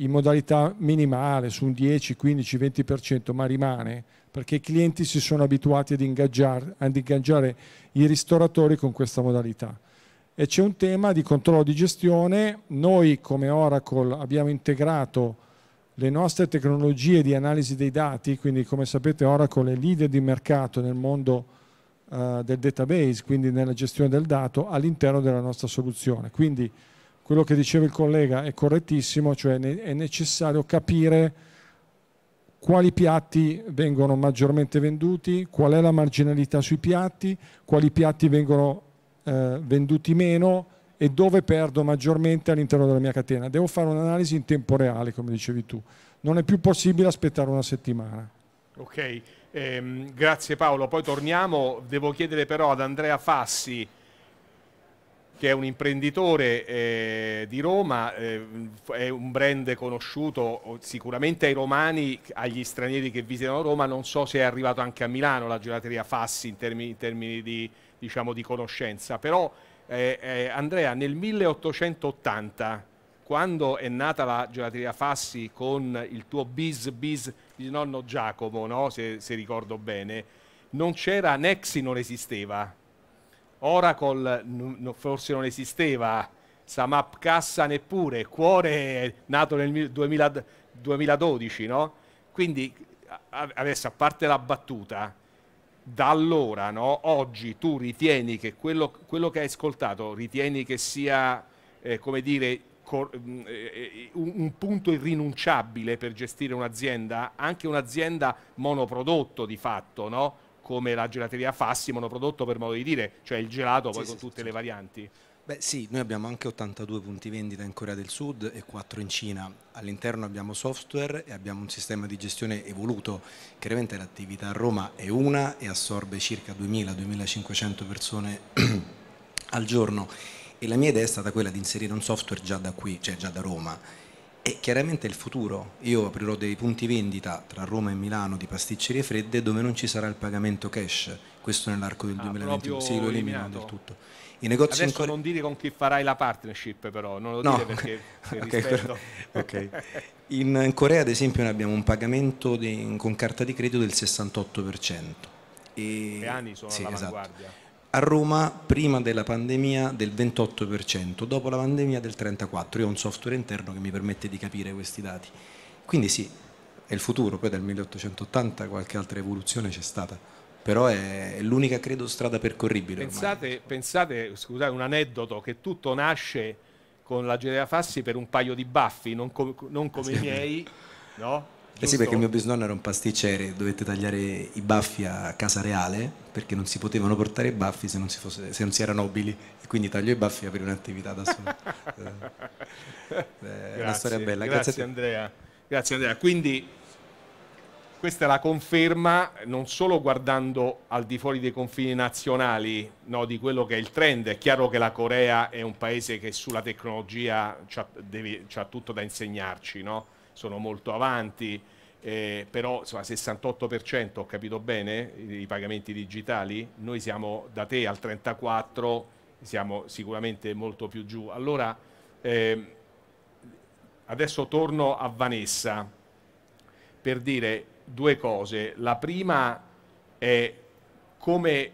in modalità minimale su un 10, 15, 20%, ma rimane perché i clienti si sono abituati ad ingaggiare, ad ingaggiare i ristoratori con questa modalità e c'è un tema di controllo di gestione. Noi come Oracle abbiamo integrato le nostre tecnologie di analisi dei dati, quindi come sapete Oracle è leader di mercato nel mondo eh, del database, quindi nella gestione del dato, all'interno della nostra soluzione. Quindi quello che diceva il collega è correttissimo, cioè è necessario capire quali piatti vengono maggiormente venduti, qual è la marginalità sui piatti, quali piatti vengono eh, venduti meno e dove perdo maggiormente all'interno della mia catena. Devo fare un'analisi in tempo reale, come dicevi tu. Non è più possibile aspettare una settimana. Ok, ehm, grazie Paolo. Poi torniamo, devo chiedere però ad Andrea Fassi, che è un imprenditore eh, di Roma, eh, è un brand conosciuto sicuramente ai romani, agli stranieri che visitano Roma, non so se è arrivato anche a Milano la gelateria Fassi in termini, in termini di diciamo, di conoscenza, però eh, eh, Andrea nel 1880 quando è nata la gelateria Fassi con il tuo bis bis di nonno Giacomo, no? se, se ricordo bene, non c'era Nexi, non esisteva, Oracle forse non esisteva, Samap Cassa neppure, Cuore nato nel 2000, 2012, no? Quindi adesso a parte la battuta, da allora, no? oggi tu ritieni che quello, quello, che hai ascoltato, ritieni che sia, eh, come dire, mm, eh, eh, un, un, punto irrinunciabile per gestire un'azienda, anche un'azienda monoprodotto di fatto, no? come la gelateria Fassi, monoprodotto per modo di dire, cioè il gelato poi sì, con tutte sì. le varianti. Beh sì, noi abbiamo anche 82 punti vendita in Corea del Sud e 4 in Cina. All'interno abbiamo software e abbiamo un sistema di gestione evoluto. Chiaramente l'attività a Roma è una e assorbe circa 2.000-2.500 persone (clears throat) al giorno e la mia idea è stata quella di inserire un software già da qui, cioè già da Roma. E chiaramente il futuro, io aprirò dei punti vendita tra Roma e Milano di pasticcerie fredde dove non ci sarà il pagamento cash, questo nell'arco del ah, 2021, sì lo elimino del tutto. I negozi Adesso Corea... non dire con chi farai la partnership però, non lo no. dire perché (laughs) okay, okay. In, in, Corea ad esempio noi abbiamo un pagamento di, con carta di credito del 68%. E... Che anni sono sì, esatto. all'avanguardia. Esatto. A Roma prima della pandemia del 28%, dopo la pandemia del 34%. Io ho un software interno che mi permette di capire questi dati. Quindi sì, è il futuro, poi dal 1880 qualche altra evoluzione c'è stata però è l'unica, credo, strada percorribile. Pensate, pensate, scusate, un aneddoto che tutto nasce con la Gerea Fassi per un paio di baffi, non, com non eh come sì. i miei, no? Eh sì, perché mio bisnonno era un pasticcere, dovette tagliare i baffi a casa reale perché non si potevano portare i baffi se non si, fosse, se non si era nobili e quindi taglio i baffi e aprì un'attività da solo. (laughs) Eh, eh, è una storia bella. Grazie, grazie Andrea. Grazie Andrea. Quindi questa è la conferma non solo guardando al di fuori dei confini nazionali no, di quello che è il trend, è chiaro che la Corea è un paese che sulla tecnologia ha tutto da insegnarci, no? sono molto avanti, eh, però insomma, 68% ho capito bene i, i pagamenti digitali, noi siamo da te al 34%, siamo sicuramente molto più giù. Allora eh, adesso torno a Vanessa per dire due cose. La prima è come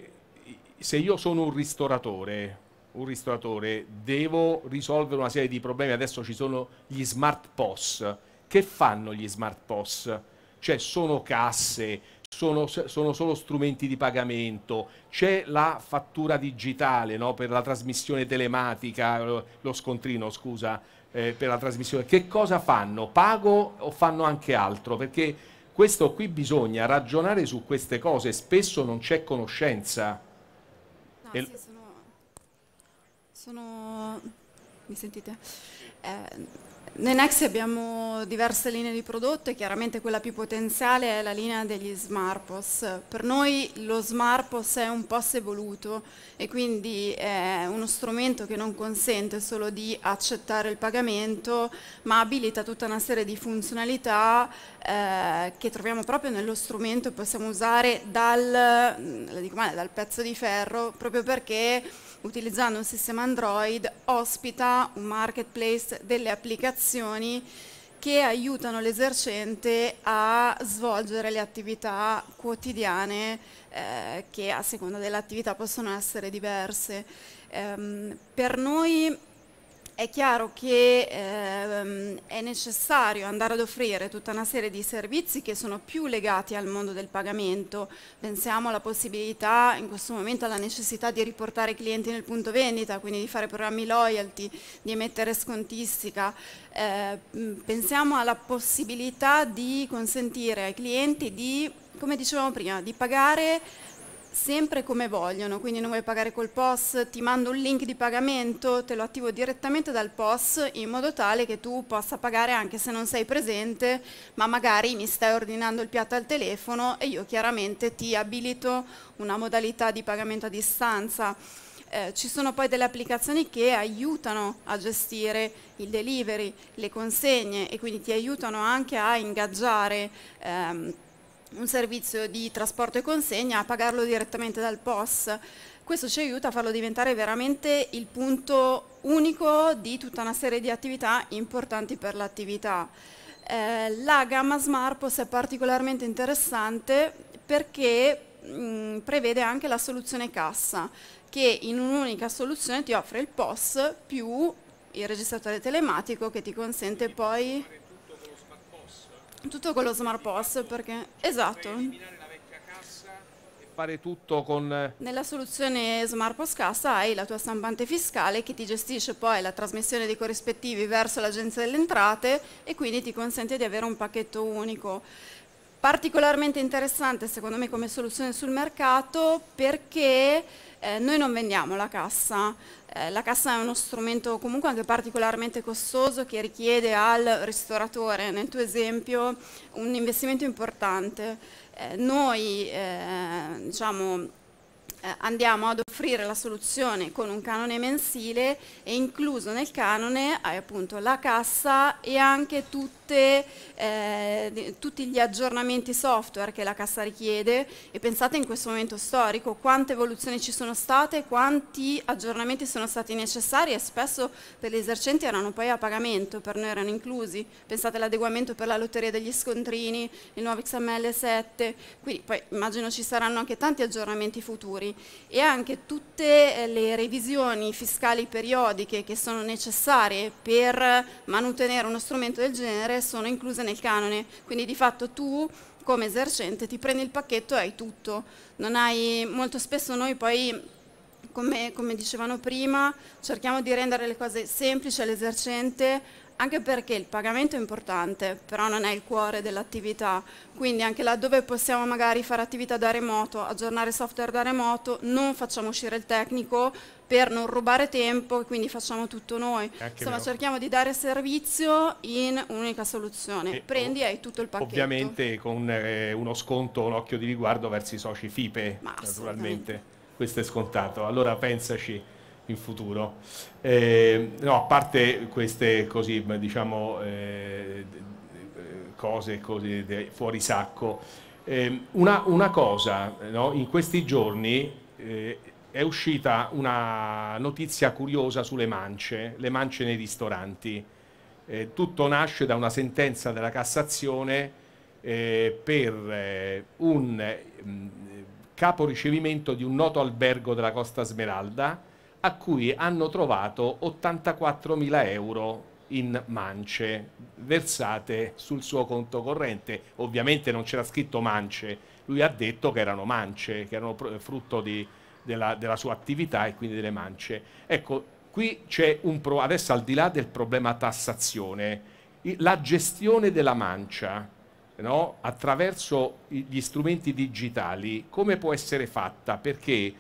se io sono un ristoratore, un ristoratore, devo risolvere una serie di problemi. Adesso ci sono gli smart POS. Che fanno gli smart POS? Cioè sono casse, sono, sono solo strumenti di pagamento, c'è la fattura digitale no? per la trasmissione telematica, lo scontrino scusa, eh, per la trasmissione. Che cosa fanno? Pago o fanno anche altro? Perché questo qui bisogna ragionare su queste cose, spesso non c'è conoscenza. No, e... sì, sono... sono... mi sentite? Eh noi Nexi abbiamo diverse linee di prodotto e chiaramente quella più potenziale è la linea degli SmartPOS. Per noi lo SmartPOS è un POS evoluto e quindi è uno strumento che non consente solo di accettare il pagamento ma abilita tutta una serie di funzionalità eh, che troviamo proprio nello strumento e possiamo usare dal, mm, dal pezzo di ferro proprio perché utilizzando un sistema Android, ospita un marketplace delle applicazioni che aiutano l'esercente a svolgere le attività quotidiane eh, che a seconda dell'attività possono essere diverse. Ehm, per noi è chiaro che ehm, è necessario andare ad offrire tutta una serie di servizi che sono più legati al mondo del pagamento. Pensiamo alla possibilità, in questo momento, alla necessità di riportare i clienti nel punto vendita, quindi di fare programmi loyalty, di emettere scontistica. Eh, mm, pensiamo alla possibilità di consentire ai clienti di, come dicevamo prima, di pagare sempre come vogliono, quindi non vuoi pagare col POS, ti mando un link di pagamento, te lo attivo direttamente dal POS in modo tale che tu possa pagare anche se non sei presente, ma magari mi stai ordinando il piatto al telefono e io chiaramente ti abilito una modalità di pagamento a distanza. Eh, ci sono poi delle applicazioni che aiutano a gestire il delivery, le consegne e quindi ti aiutano anche a ingaggiare. Ehm, un servizio di trasporto e consegna a pagarlo direttamente dal POS. Questo ci aiuta a farlo diventare veramente il punto unico di tutta una serie di attività importanti per l'attività. Eh, la gamma Smart POS è particolarmente interessante perché mh, prevede anche la soluzione cassa che in un'unica soluzione ti offre il POS più il registratore telematico che ti consente poi tutto con lo smart post perché esatto fare tutto con eh, nella soluzione smart post cassa hai la tua stampante fiscale che ti gestisce poi la trasmissione dei corrispettivi verso l'agenzia delle entrate e quindi ti consente di avere un pacchetto unico particolarmente interessante secondo me come soluzione sul mercato perché eh, noi non vendiamo la cassa, eh, la cassa è uno strumento comunque anche particolarmente costoso che richiede al ristoratore, nel tuo esempio, un investimento importante. Eh, noi eh, diciamo, eh, andiamo ad offrire la soluzione con un canone mensile e incluso nel canone hai appunto la cassa e anche tutto tutte, eh, tutti gli aggiornamenti software che la cassa richiede e pensate in questo momento storico quante evoluzioni ci sono state, quanti aggiornamenti sono stati necessari e spesso per gli esercenti erano poi a pagamento, per noi erano inclusi, pensate all'adeguamento per la lotteria degli scontrini, il nuovo XML7, quindi poi immagino ci saranno anche tanti aggiornamenti futuri e anche tutte eh, le revisioni fiscali periodiche che sono necessarie per mantenere uno strumento del genere pagare sono incluse nel canone, quindi di fatto tu come esercente ti prendi il pacchetto e hai tutto. Hai, molto spesso noi poi, come, come dicevano prima, cerchiamo di rendere le cose semplici all'esercente, anche perché il pagamento è importante, però non è il cuore dell'attività, quindi anche laddove possiamo magari fare attività da remoto, aggiornare software da remoto, non facciamo uscire il tecnico, per non rubare tempo e quindi facciamo tutto noi. Insomma, vero. cerchiamo di dare servizio in un'unica soluzione. E Prendi e hai tutto il pacchetto. Ovviamente con eh, uno sconto, un occhio di riguardo verso i soci FIPE, Ma naturalmente. Questo è scontato. Allora pensaci in futuro. Eh, no, a parte queste così, diciamo, eh, cose così fuori sacco, ehm, una, una, cosa, no? in questi giorni eh, è uscita una notizia curiosa sulle mance, le mance nei ristoranti. Eh, tutto nasce da una sentenza della Cassazione eh, per eh, un mh, mm, caporicevimento di un noto albergo della Costa Smeralda a cui hanno trovato 84.000 euro in mance versate sul suo conto corrente. Ovviamente non c'era scritto mance, lui ha detto che erano mance, che erano frutto di della, della sua attività e quindi delle mance. Ecco, qui c'è un pro, adesso al di là del problema tassazione, la gestione della mancia no? attraverso gli strumenti digitali come può essere fatta? Perché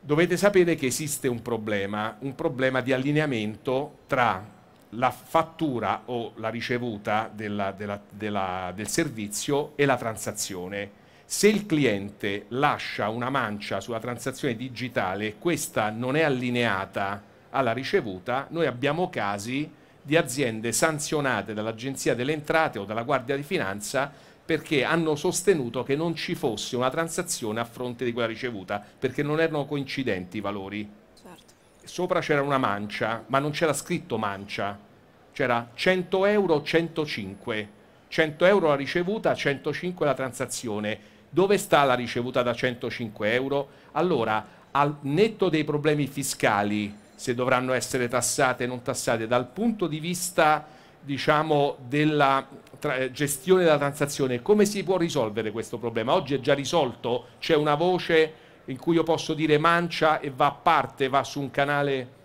dovete sapere che esiste un problema, un problema di allineamento tra la fattura o la ricevuta della, della, della, del servizio e la transazione se il cliente lascia una mancia sulla transazione digitale e questa non è allineata alla ricevuta, noi abbiamo casi di aziende sanzionate dall'Agenzia delle Entrate o dalla Guardia di Finanza perché hanno sostenuto che non ci fosse una transazione a fronte di quella ricevuta, perché non erano coincidenti i valori. Certo. Sopra c'era una mancia, ma non c'era scritto mancia, c'era 100 euro, 105. 100 euro la ricevuta, 105 la transazione dove sta la ricevuta da 105 euro? Allora, al netto dei problemi fiscali, se dovranno essere tassate o non tassate, dal punto di vista diciamo, della eh, gestione della transazione, come si può risolvere questo problema? Oggi è già risolto? C'è una voce in cui io posso dire mancia e va a parte, va su un canale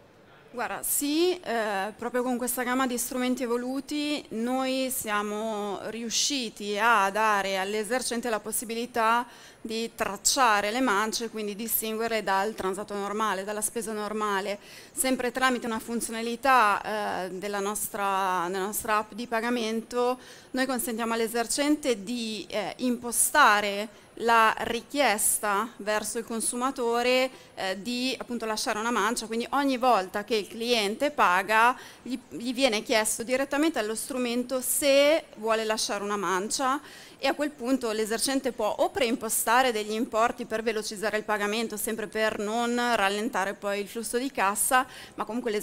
Guarda, sì, eh, proprio con questa gamma di strumenti evoluti noi siamo riusciti a dare all'esercente la possibilità di tracciare le mance, quindi distinguerle dal transato normale, dalla spesa normale, sempre tramite una funzionalità eh, della, nostra, della, nostra, app di pagamento, noi consentiamo all'esercente di eh, impostare la richiesta verso il consumatore eh, di appunto, lasciare una mancia, quindi ogni volta che il cliente paga gli, gli viene chiesto direttamente allo strumento se vuole lasciare una mancia e a quel punto l'esercente può o preimpostare degli importi per velocizzare il pagamento, sempre per non rallentare poi il flusso di cassa, ma comunque il,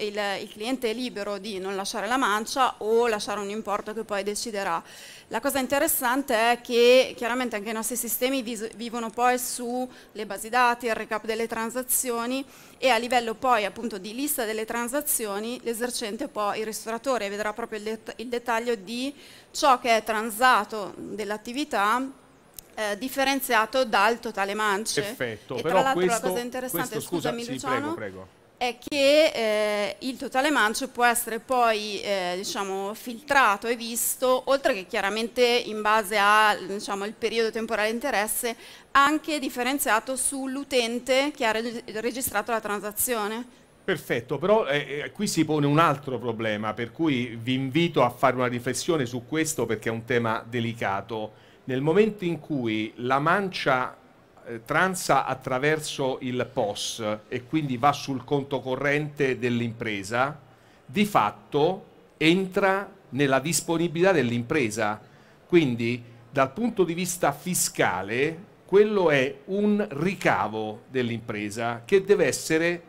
il, cliente è libero di non lasciare la mancia o lasciare un importo che poi deciderà. La cosa interessante è che chiaramente anche i nostri sistemi vivono poi sulle basi dati, il recap delle transazioni, e a livello poi appunto di lista delle transazioni l'esercente poi, il ristoratore vedrà proprio il, det il, dettaglio di ciò che è transato dell'attività eh, differenziato dal totale mance. Perfetto, e tra l'altro la cosa interessante, questo, scusa, scusami sì, Luciano, prego, prego è che eh, il totale mancio può essere poi eh, diciamo, filtrato e visto, oltre che chiaramente in base al diciamo, periodo temporale interesse, anche differenziato sull'utente che ha registrato la transazione. Perfetto, però eh, eh, qui si pone un altro problema, per cui vi invito a fare una riflessione su questo perché è un tema delicato. Nel momento in cui la mancia eh, transa attraverso il POS e quindi va sul conto corrente dell'impresa, di fatto entra nella disponibilità dell'impresa. Quindi dal punto di vista fiscale quello è un ricavo dell'impresa che deve essere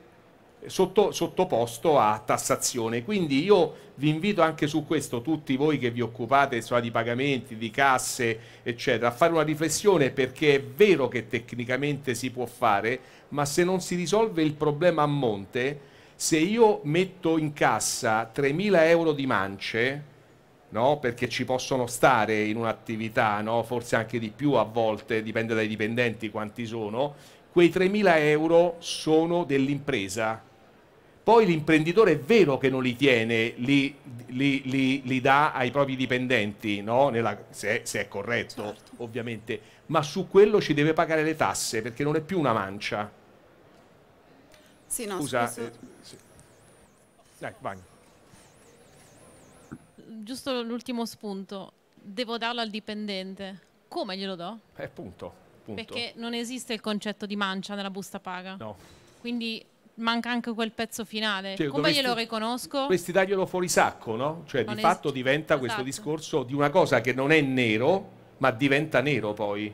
sotto, sottoposto a tassazione. Quindi io vi invito anche su questo, tutti voi che vi occupate insomma, di pagamenti, di casse, eccetera, a fare una riflessione perché è vero che tecnicamente si può fare, ma se non si risolve il problema a monte, se io metto in cassa 3.000 euro di mance, No? perché ci possono stare in un'attività, no? forse anche di più a volte, dipende dai dipendenti quanti sono, quei 3.000 euro sono dell'impresa, poi l'imprenditore è vero che non li tiene, li, li, li, li dà ai propri dipendenti, no? Nella, se, se, è corretto certo. ovviamente, ma su quello ci deve pagare le tasse perché non è più una mancia. Sì, no, Scusa, spesso... eh, sì. Dai, vai. Giusto l'ultimo spunto, devo darlo al dipendente, come glielo do? Eh, punto, punto. Perché non esiste il concetto di mancia nella busta paga. No. Quindi manca anche quel pezzo finale. Cioè, Come glielo riconosco? Questi tagliano fuori sacco, no? Cioè non di fatto diventa esatto. questo discorso di una cosa che non è nero, ma diventa nero poi.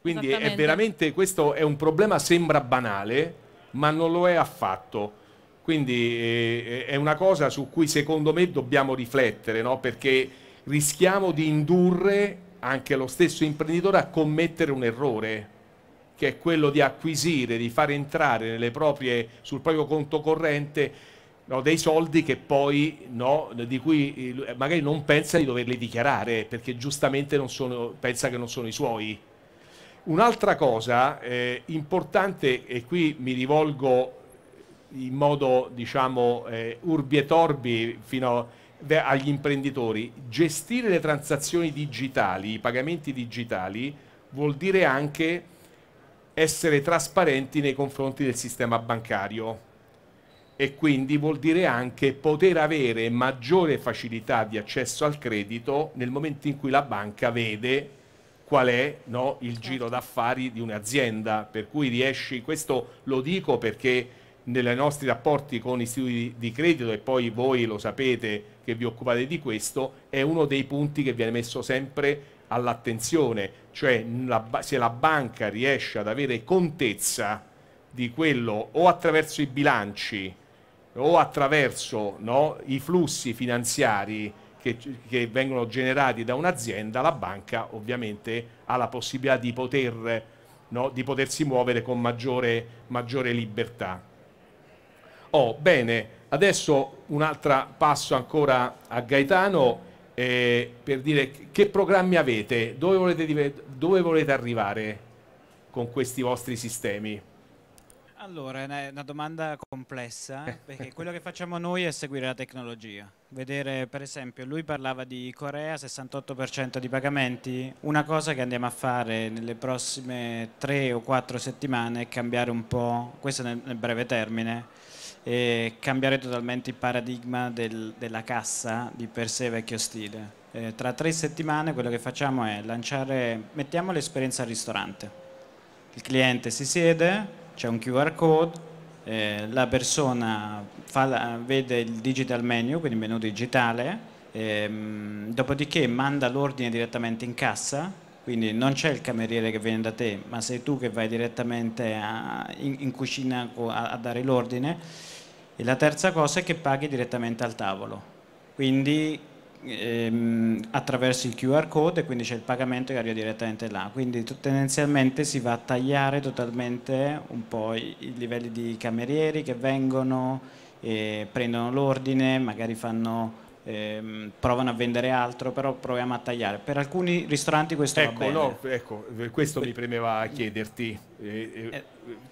Quindi è veramente, questo è un problema, sembra banale, ma non lo è affatto. Quindi eh, eh, è una cosa su cui secondo me dobbiamo riflettere, no? perché rischiamo di indurre anche lo stesso imprenditore a commettere un errore che è quello di acquisire, di far entrare proprie, sul proprio conto corrente no, dei soldi che poi, no, di cui magari non pensa di doverli dichiarare perché giustamente sono, pensa che non sono i suoi. Un'altra cosa eh, importante, e qui mi rivolgo in modo diciamo eh, urbi e torbi fino agli imprenditori. Gestire le transazioni digitali, i pagamenti digitali, vuol dire anche essere trasparenti nei confronti del sistema bancario e quindi vuol dire anche poter avere maggiore facilità di accesso al credito nel momento in cui la banca vede qual è no, il certo. giro d'affari di un'azienda, per cui riesci, questo lo dico perché nei nostri rapporti con istituti di credito e poi voi lo sapete che vi occupate di questo, è uno dei punti che viene messo sempre all'attenzione, cioè la, se la banca riesce ad avere contezza di quello o attraverso i bilanci o attraverso no, i flussi finanziari che, che vengono generati da un'azienda, la banca ovviamente ha la possibilità di, poter, no, di potersi muovere con maggiore, maggiore libertà. Oh, bene, adesso un altro passo ancora a Gaetano eh, per dire che programmi avete, dove volete, dove volete arrivare con questi vostri sistemi? Allora, è una domanda complessa, eh, perché quello che facciamo noi è seguire la tecnologia. Vedere, per esempio, lui parlava di Corea, 68% di pagamenti. Una cosa che andiamo a fare nelle prossime tre o quattro settimane è cambiare un po', questo nel breve termine, e cambiare totalmente il paradigma del, della cassa di per sé vecchio stile. Eh, tra tre settimane quello che facciamo è lanciare, mettiamo l'esperienza al ristorante. Il cliente si siede, c'è un QR code, eh, la persona fa, vede il digital menu, quindi il menu digitale, ehm, dopodiché manda l'ordine direttamente in cassa, quindi non c'è il cameriere che viene da te, ma sei tu che vai direttamente a, in, in, cucina a, a dare l'ordine e la terza cosa è che paghi direttamente al tavolo, quindi ehm, attraverso il QR code, quindi c'è il pagamento che arriva direttamente là. Quindi tendenzialmente si va a tagliare totalmente un po' i, i livelli di camerieri che vengono, eh, prendono l'ordine, magari fanno ehm, provano a vendere altro, però proviamo a tagliare. Per alcuni ristoranti questo ecco, no, ecco, questo mi premeva chiederti. Eh, eh, eh,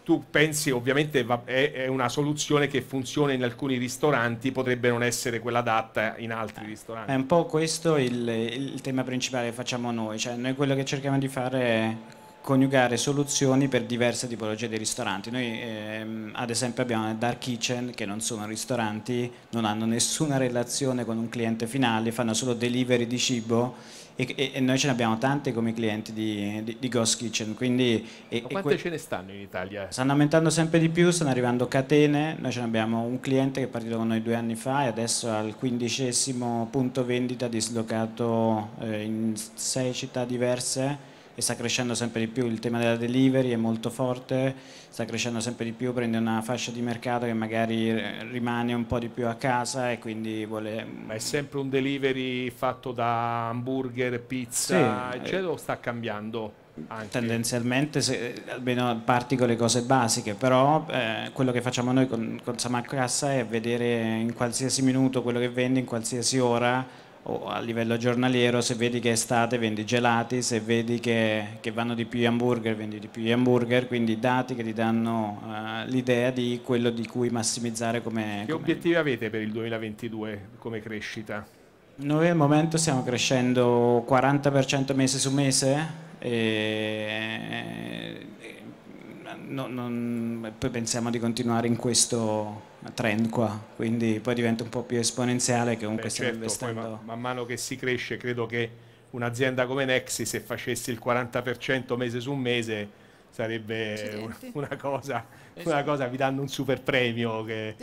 tu pensi ovviamente va, è, è, una soluzione che funziona in alcuni ristoranti, potrebbe non essere quella adatta in altri eh, ristoranti. È un po' questo il, il tema principale che facciamo noi, cioè noi quello che cerchiamo di fare è coniugare soluzioni per diverse tipologie di ristoranti. Noi ehm, ad esempio abbiamo dark kitchen che non sono ristoranti, non hanno nessuna relazione con un cliente finale, fanno solo delivery di cibo e, e, e noi ce ne abbiamo tante come clienti di, di, di Ghost Kitchen. Quindi, e, quante ce ne stanno in Italia? Stanno aumentando sempre di più, stanno arrivando catene, noi ce ne abbiamo un cliente che è partito con noi due anni fa e adesso al quindicesimo punto vendita dislocato eh, in sei città diverse e sta crescendo sempre di più, il tema della delivery è molto forte, sta crescendo sempre di più, prende una fascia di mercato che magari eh, rimane un po' di più a casa e quindi vuole... Ma è sempre un delivery fatto da hamburger, pizza, sì, eccetera, o sta cambiando? Anche. Tendenzialmente se, eh, almeno parti con le cose basiche, però eh, quello che facciamo noi con, con Samacassa è vedere in qualsiasi minuto quello che vende, in qualsiasi ora o a livello giornaliero, se vedi che è estate vendi gelati, se vedi che, che, vanno di più gli hamburger vendi di più gli hamburger, quindi dati che ti danno uh, l'idea di quello di cui massimizzare come... Che come... obiettivi avete per il 2022 come crescita? Noi al momento stiamo crescendo 40% mese su mese e non, non, poi pensiamo di continuare in questo, trend qua, quindi poi diventa un po' più esponenziale che comunque Beh, stiamo certo, investendo. Man, man mano che si cresce credo che un'azienda come Nexi se facessi il 40% mese su mese sarebbe un, una, cosa, esatto. una cosa, vi danno un super premio che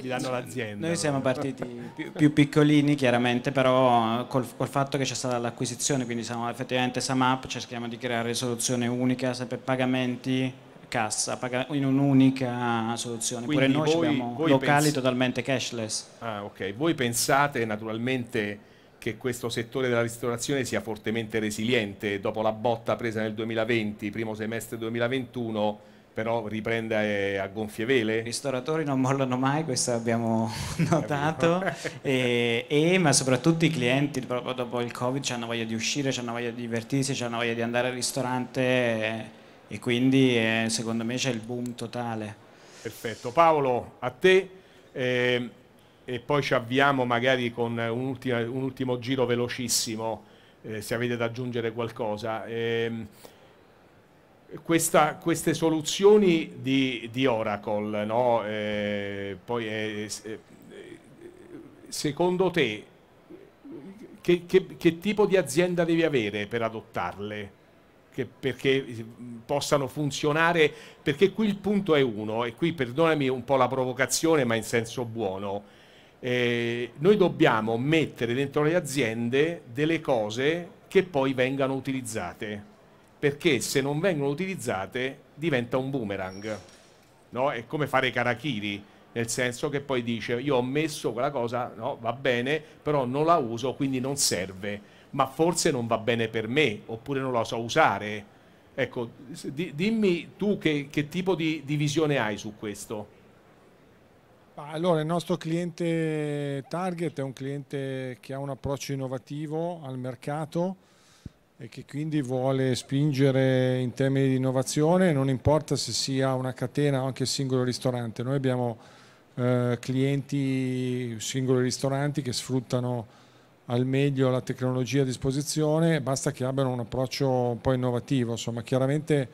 vi danno l'azienda. Noi siamo partiti più, più, piccolini chiaramente, però col, col fatto che c'è stata l'acquisizione, quindi siamo effettivamente SumUp, cerchiamo di creare soluzione unica per pagamenti, cassa, in un'unica soluzione. Quindi Pure noi voi, abbiamo voi locali totalmente cashless. Ah, ok. Voi pensate naturalmente che questo settore della ristorazione sia fortemente resiliente dopo la botta presa nel 2020, primo semestre 2021, però riprenda eh, a gonfie vele? I ristoratori non mollano mai, questo (laughs) abbiamo notato, e, e, ma soprattutto i clienti proprio dopo il Covid hanno voglia di uscire, hanno voglia di divertirsi, hanno voglia di andare al ristorante e quindi eh, secondo me c'è il boom totale. Perfetto, Paolo a te eh, e poi ci avviamo magari con un, ultimo, un ultimo giro velocissimo eh, se avete da aggiungere qualcosa. Ehm, questa, queste soluzioni di, di Oracle, no? Eh, poi è, secondo te che, che, che tipo di azienda devi avere per adottarle? perché mm, possano funzionare, perché qui il punto è uno, e qui perdonami un po' la provocazione, ma in senso buono, eh, noi dobbiamo mettere dentro le aziende delle cose che poi vengano utilizzate, perché se non vengono utilizzate diventa un boomerang, no? è come fare karakiri, nel senso che poi dice io ho messo quella cosa, no, va bene, però non la uso, quindi non serve ma forse non va bene per me, oppure non la so usare. Ecco, di, dimmi tu che, che tipo di, di, visione hai su questo. Allora, il nostro cliente target è un cliente che ha un approccio innovativo al mercato e che quindi vuole spingere in termini di innovazione, non importa se sia una catena o anche singolo ristorante. Noi abbiamo eh, clienti, singoli ristoranti che sfruttano al meglio la tecnologia a disposizione, basta che abbiano un approccio un po' innovativo. Insomma, chiaramente,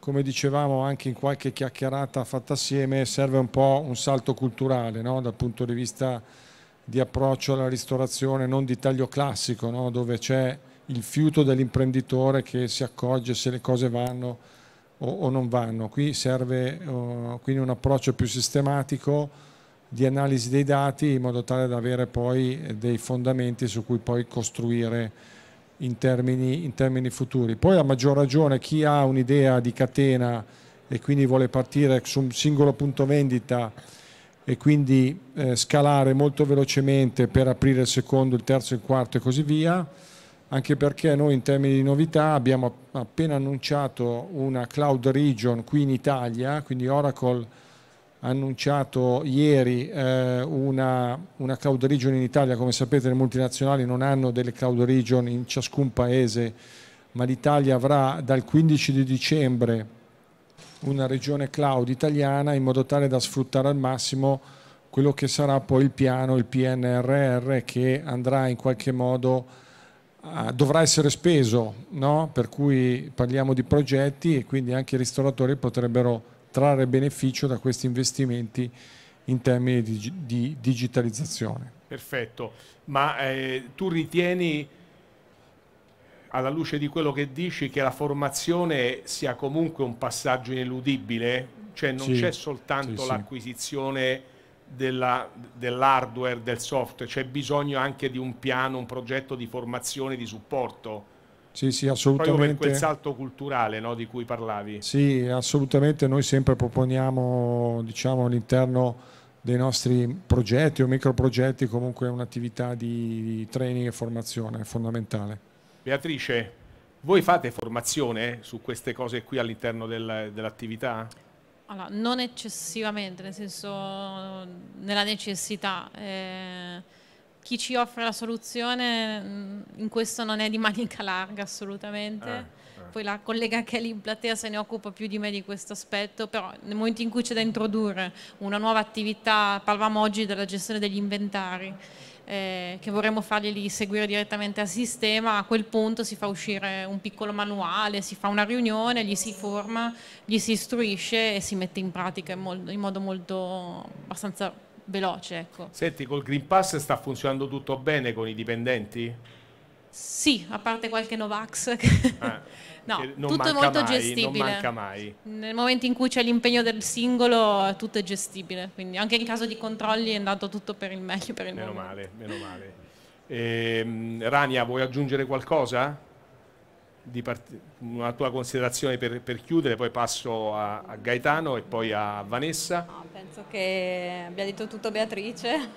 come dicevamo anche in qualche chiacchierata fatta assieme, serve un po' un salto culturale no? dal punto di vista di approccio alla ristorazione, non di taglio classico, no? dove c'è il fiuto dell'imprenditore che si accorge se le cose vanno o, o non vanno. Qui serve uh, quindi un approccio più sistematico di analisi dei dati in modo tale da avere poi dei fondamenti su cui poi costruire in termini, in termini futuri. Poi a maggior ragione chi ha un'idea di catena e quindi vuole partire su un singolo punto vendita e quindi eh, scalare molto velocemente per aprire il secondo, il terzo, il quarto e così via, anche perché noi in termini di novità abbiamo appena annunciato una cloud region qui in Italia, quindi Oracle annunciato ieri eh, una, una cloud region in Italia, come sapete le multinazionali non hanno delle cloud region in ciascun paese, ma l'Italia avrà dal 15 di dicembre una regione cloud italiana in modo tale da sfruttare al massimo quello che sarà poi il piano, il PNRR che andrà in qualche modo dovrà essere speso, no? per cui parliamo di progetti e quindi anche i ristoratori potrebbero trarre beneficio da questi investimenti in termini di, di digitalizzazione. Perfetto, ma eh, tu ritieni alla luce di quello che dici che la formazione sia comunque un passaggio ineludibile? Cioè non sì, c'è soltanto sì, l'acquisizione dell'hardware, del software, c'è bisogno anche di un piano, un progetto di formazione, di supporto? Sì, sì, assolutamente. Proprio per quel salto culturale no, di cui parlavi. Sì, assolutamente. Noi sempre proponiamo diciamo, all'interno dei nostri progetti o microprogetti comunque un'attività di training e formazione fondamentale. Beatrice, voi fate formazione su queste cose qui all'interno dell'attività? allora, non eccessivamente, nel senso nella necessità. Eh chi ci offre la soluzione mm, in questo non è di manica larga assolutamente. Eh, eh, Poi la collega che è lì in platea se ne occupa più di me di questo aspetto, però nel momento in cui c'è da introdurre una nuova attività, parlavamo oggi della gestione degli inventari, eh, che vorremmo fargli seguire direttamente al sistema, a quel punto si fa uscire un piccolo manuale, si fa una riunione, gli si forma, gli si istruisce e si mette in pratica in modo molto abbastanza veloce. Ecco. Senti, col Green Pass sta funzionando tutto bene con i dipendenti? Sì, a parte qualche Novax. Ah, (laughs) no, tutto è molto mai, gestibile. Non manca mai. Nel momento in cui c'è l'impegno del singolo, tutto è gestibile. Quindi anche in caso di controlli è andato tutto per il meglio. Per il meno momento. male, meno male. Eh, Rania, vuoi aggiungere qualcosa? una tua considerazione per, per chiudere, poi passo a, a, Gaetano e poi a Vanessa. No, penso che abbia detto tutto Beatrice.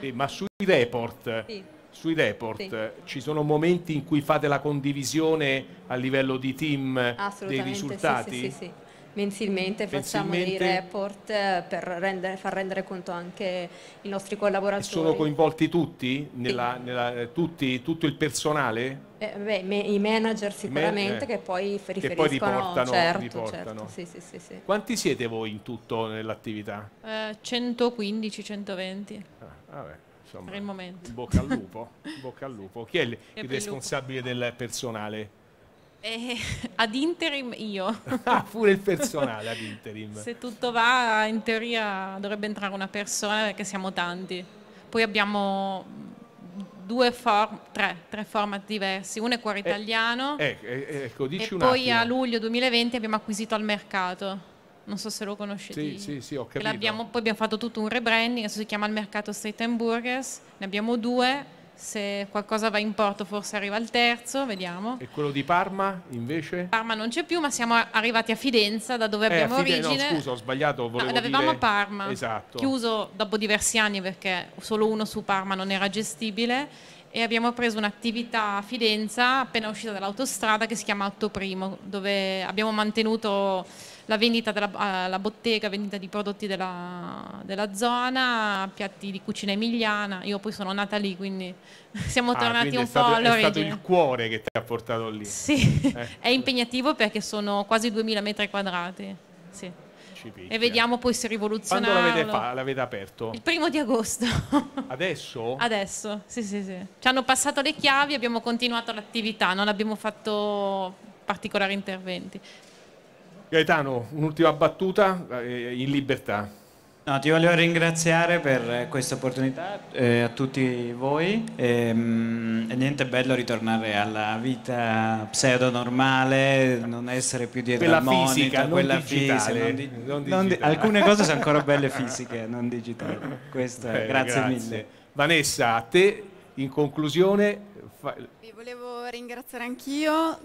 Eh, ma sui report, sì. sui report sì. ci sono momenti in cui fate la condivisione a livello di team dei risultati? Sì, sì, sì, sì mensilmente, facciamo mensilmente. dei report eh, per rendere, far rendere conto anche i nostri collaboratori. E sono coinvolti tutti? Nella, nella, eh, tutti tutto il personale? Eh, beh, me, I manager sicuramente me, eh, che poi riferiscono. Che poi riportano. Certo, riportano. Certo, sì, sì, sì, Quanti siete voi in tutto nell'attività? Eh, 115-120. Ah, vabbè insomma, per il momento. Bocca al lupo, bocca al lupo. Chi è il, il responsabile del personale? Eh, (laughs) ad interim io. Ah, pure il personale ad interim. Se tutto va, in teoria dovrebbe entrare una persona perché siamo tanti. Poi abbiamo due form, tre, tre, format diversi. Uno è Cuore eh, Italiano. Eh, eh, ecco, dici e poi attimo. a luglio 2020 abbiamo acquisito al mercato. Non so se lo conoscete. Sì, sì, sì, ho capito. Poi abbiamo fatto tutto un rebranding, adesso si chiama Al Mercato State and Burgers. Ne abbiamo due se qualcosa va in porto forse arriva al terzo, vediamo. E quello di Parma invece? Parma non c'è più, ma siamo arrivati a Fidenza, da dove eh, abbiamo Fide- origine. No, scusa, ho sbagliato, volevo no, dire... a Parma, esatto. chiuso dopo diversi anni perché solo uno su Parma non era gestibile e abbiamo preso un'attività a Fidenza appena uscita dall'autostrada che si chiama Autoprimo, dove abbiamo mantenuto la vendita della alla eh, bottega, vendita di prodotti della, della, zona, piatti di cucina emiliana. Io poi sono nata lì, quindi (laughs) siamo ah, tornati quindi un po' all'origine. È stato il cuore che ti ha portato lì. Sì, eh. (laughs) è impegnativo perché sono quasi 2000 metri quadrati. Sì. E vediamo poi se rivoluziona. Quando l'avete, l'avete aperto? Il primo di agosto. (laughs) Adesso? Adesso, sì, sì, sì. Ci hanno passato le chiavi, abbiamo continuato l'attività, non abbiamo fatto particolari interventi. Gaetano, un'ultima battuta eh, in libertà. No, ti voglio ringraziare per questa opportunità eh, a tutti voi. E, ehm, mh, è niente, bello ritornare alla vita pseudo normale, non essere più dietro quella al monitor, fisica, quella digitale, fisica. Non di, non non di, alcune cose sono ancora (laughs) belle fisiche, non digitali. Questo, Beh, grazie, grazie mille. Vanessa, a te in conclusione. Fa... Vi volevo ringraziare anch'io.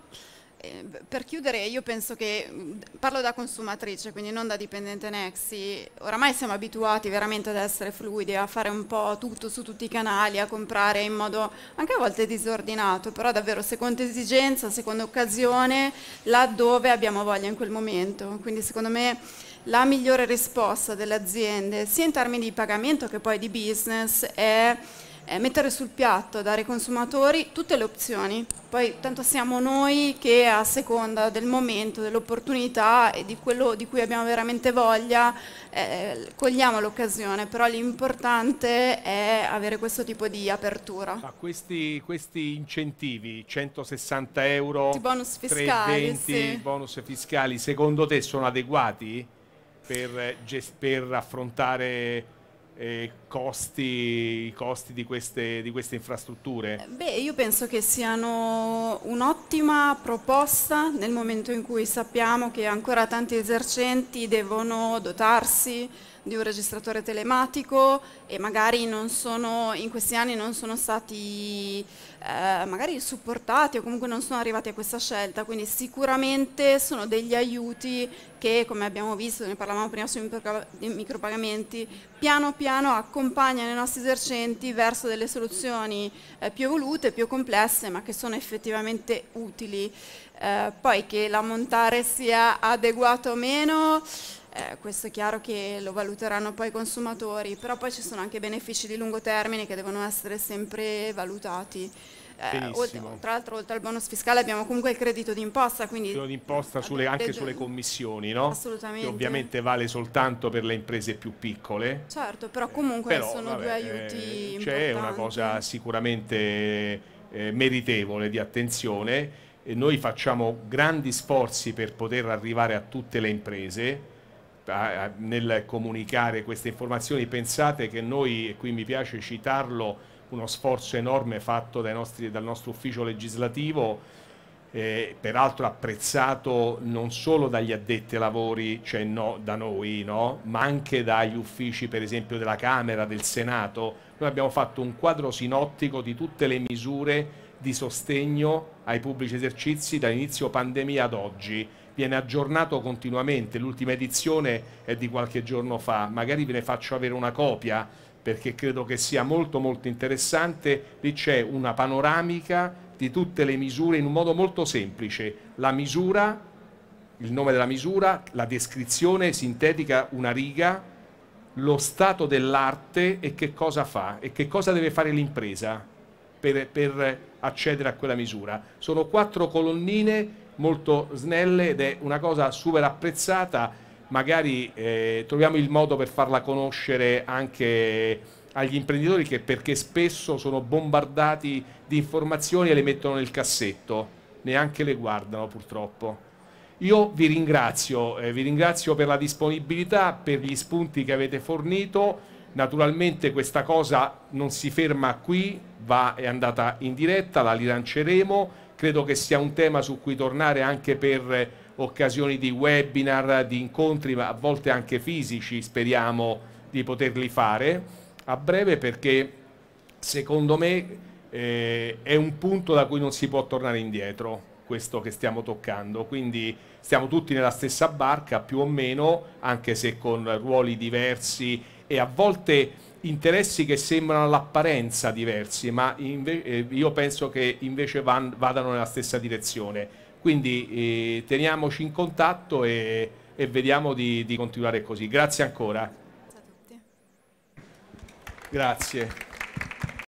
Eh, per chiudere, io penso che mm, parlo da consumatrice, quindi non da dipendente Nexi. Oramai siamo abituati veramente ad essere fluidi, a fare un po' tutto su tutti i canali, a comprare in modo anche a volte disordinato, però davvero secondo esigenza, secondo occasione, laddove abbiamo voglia in quel momento. Quindi secondo me la migliore risposta delle aziende, sia in termini di pagamento che poi di business, è eh, mettere sul piatto, dare ai consumatori tutte le opzioni. Poi tanto siamo noi che a seconda del momento, dell'opportunità e di quello di cui abbiamo veramente voglia, eh, cogliamo l'occasione, però l'importante è avere questo tipo di apertura. Ma questi, questi incentivi, 160 euro, I bonus fiscali, 320, sì. bonus fiscali, secondo te sono adeguati per, eh, per affrontare costi, i costi di queste, di queste, infrastrutture? Beh, io penso che siano un'ottima proposta nel momento in cui sappiamo che ancora tanti esercenti devono dotarsi di un registratore telematico e magari sono, in questi anni non sono stati eh, magari supportati o comunque non sono arrivati a questa scelta, quindi sicuramente sono degli aiuti che come abbiamo visto, ne parlavamo prima sui micropagamenti, piano piano accompagnano i nostri esercenti verso delle soluzioni eh, più evolute, più complesse, ma che sono effettivamente utili. Eh, poi che l'ammontare sia adeguato o meno, eh, questo è chiaro che lo valuteranno poi i consumatori, però poi ci sono anche benefici di lungo termine che devono essere sempre valutati. Eh, oltre, tra l'altro oltre al bonus fiscale abbiamo comunque il credito d'imposta quindi credito d'imposta anche sulle commissioni no? assolutamente che ovviamente vale soltanto per le imprese più piccole certo però comunque eh, però, sono vabbè, due eh, aiuti eh, c'è una cosa sicuramente eh, meritevole di attenzione noi facciamo grandi sforzi per poter arrivare a tutte le imprese nel comunicare queste informazioni pensate che noi, e qui mi piace citarlo, uno sforzo enorme fatto nostri, dal nostro ufficio legislativo, eh, peraltro apprezzato non solo dagli addetti ai lavori, cioè no, da noi, no? ma anche dagli uffici per esempio della Camera, del Senato. Noi abbiamo fatto un quadro sinottico di tutte le misure di sostegno ai pubblici esercizi dall'inizio pandemia ad oggi viene aggiornato continuamente, l'ultima edizione è di qualche giorno fa, magari ve ne faccio avere una copia perché credo che sia molto molto interessante, lì c'è una panoramica di tutte le misure in un modo molto semplice, la misura, il nome della misura, la descrizione sintetica una riga, lo stato dell'arte e che cosa fa e che cosa deve fare l'impresa per, per accedere a quella misura. Sono quattro colonnine molto snelle ed è una cosa super apprezzata, magari eh, troviamo il modo per farla conoscere anche agli imprenditori che perché spesso sono bombardati di informazioni e le mettono nel cassetto, neanche le guardano purtroppo. Io vi ringrazio, eh, vi ringrazio per la disponibilità, per gli spunti che avete fornito. Naturalmente questa cosa non si ferma qui, va, è andata in diretta, la rilanceremo credo che sia un tema su cui tornare anche per occasioni di webinar, di incontri, ma a volte anche fisici, speriamo di poterli fare a breve perché secondo me eh, è un punto da cui non si può tornare indietro questo che stiamo toccando, quindi stiamo tutti nella stessa barca più o meno, anche se con ruoli diversi e a volte interessi che sembrano all'apparenza diversi, ma eh, io penso che invece van vadano nella stessa direzione. Quindi eh, teniamoci in contatto e, e vediamo di, di continuare così. Grazie ancora. Grazie a tutti. Grazie.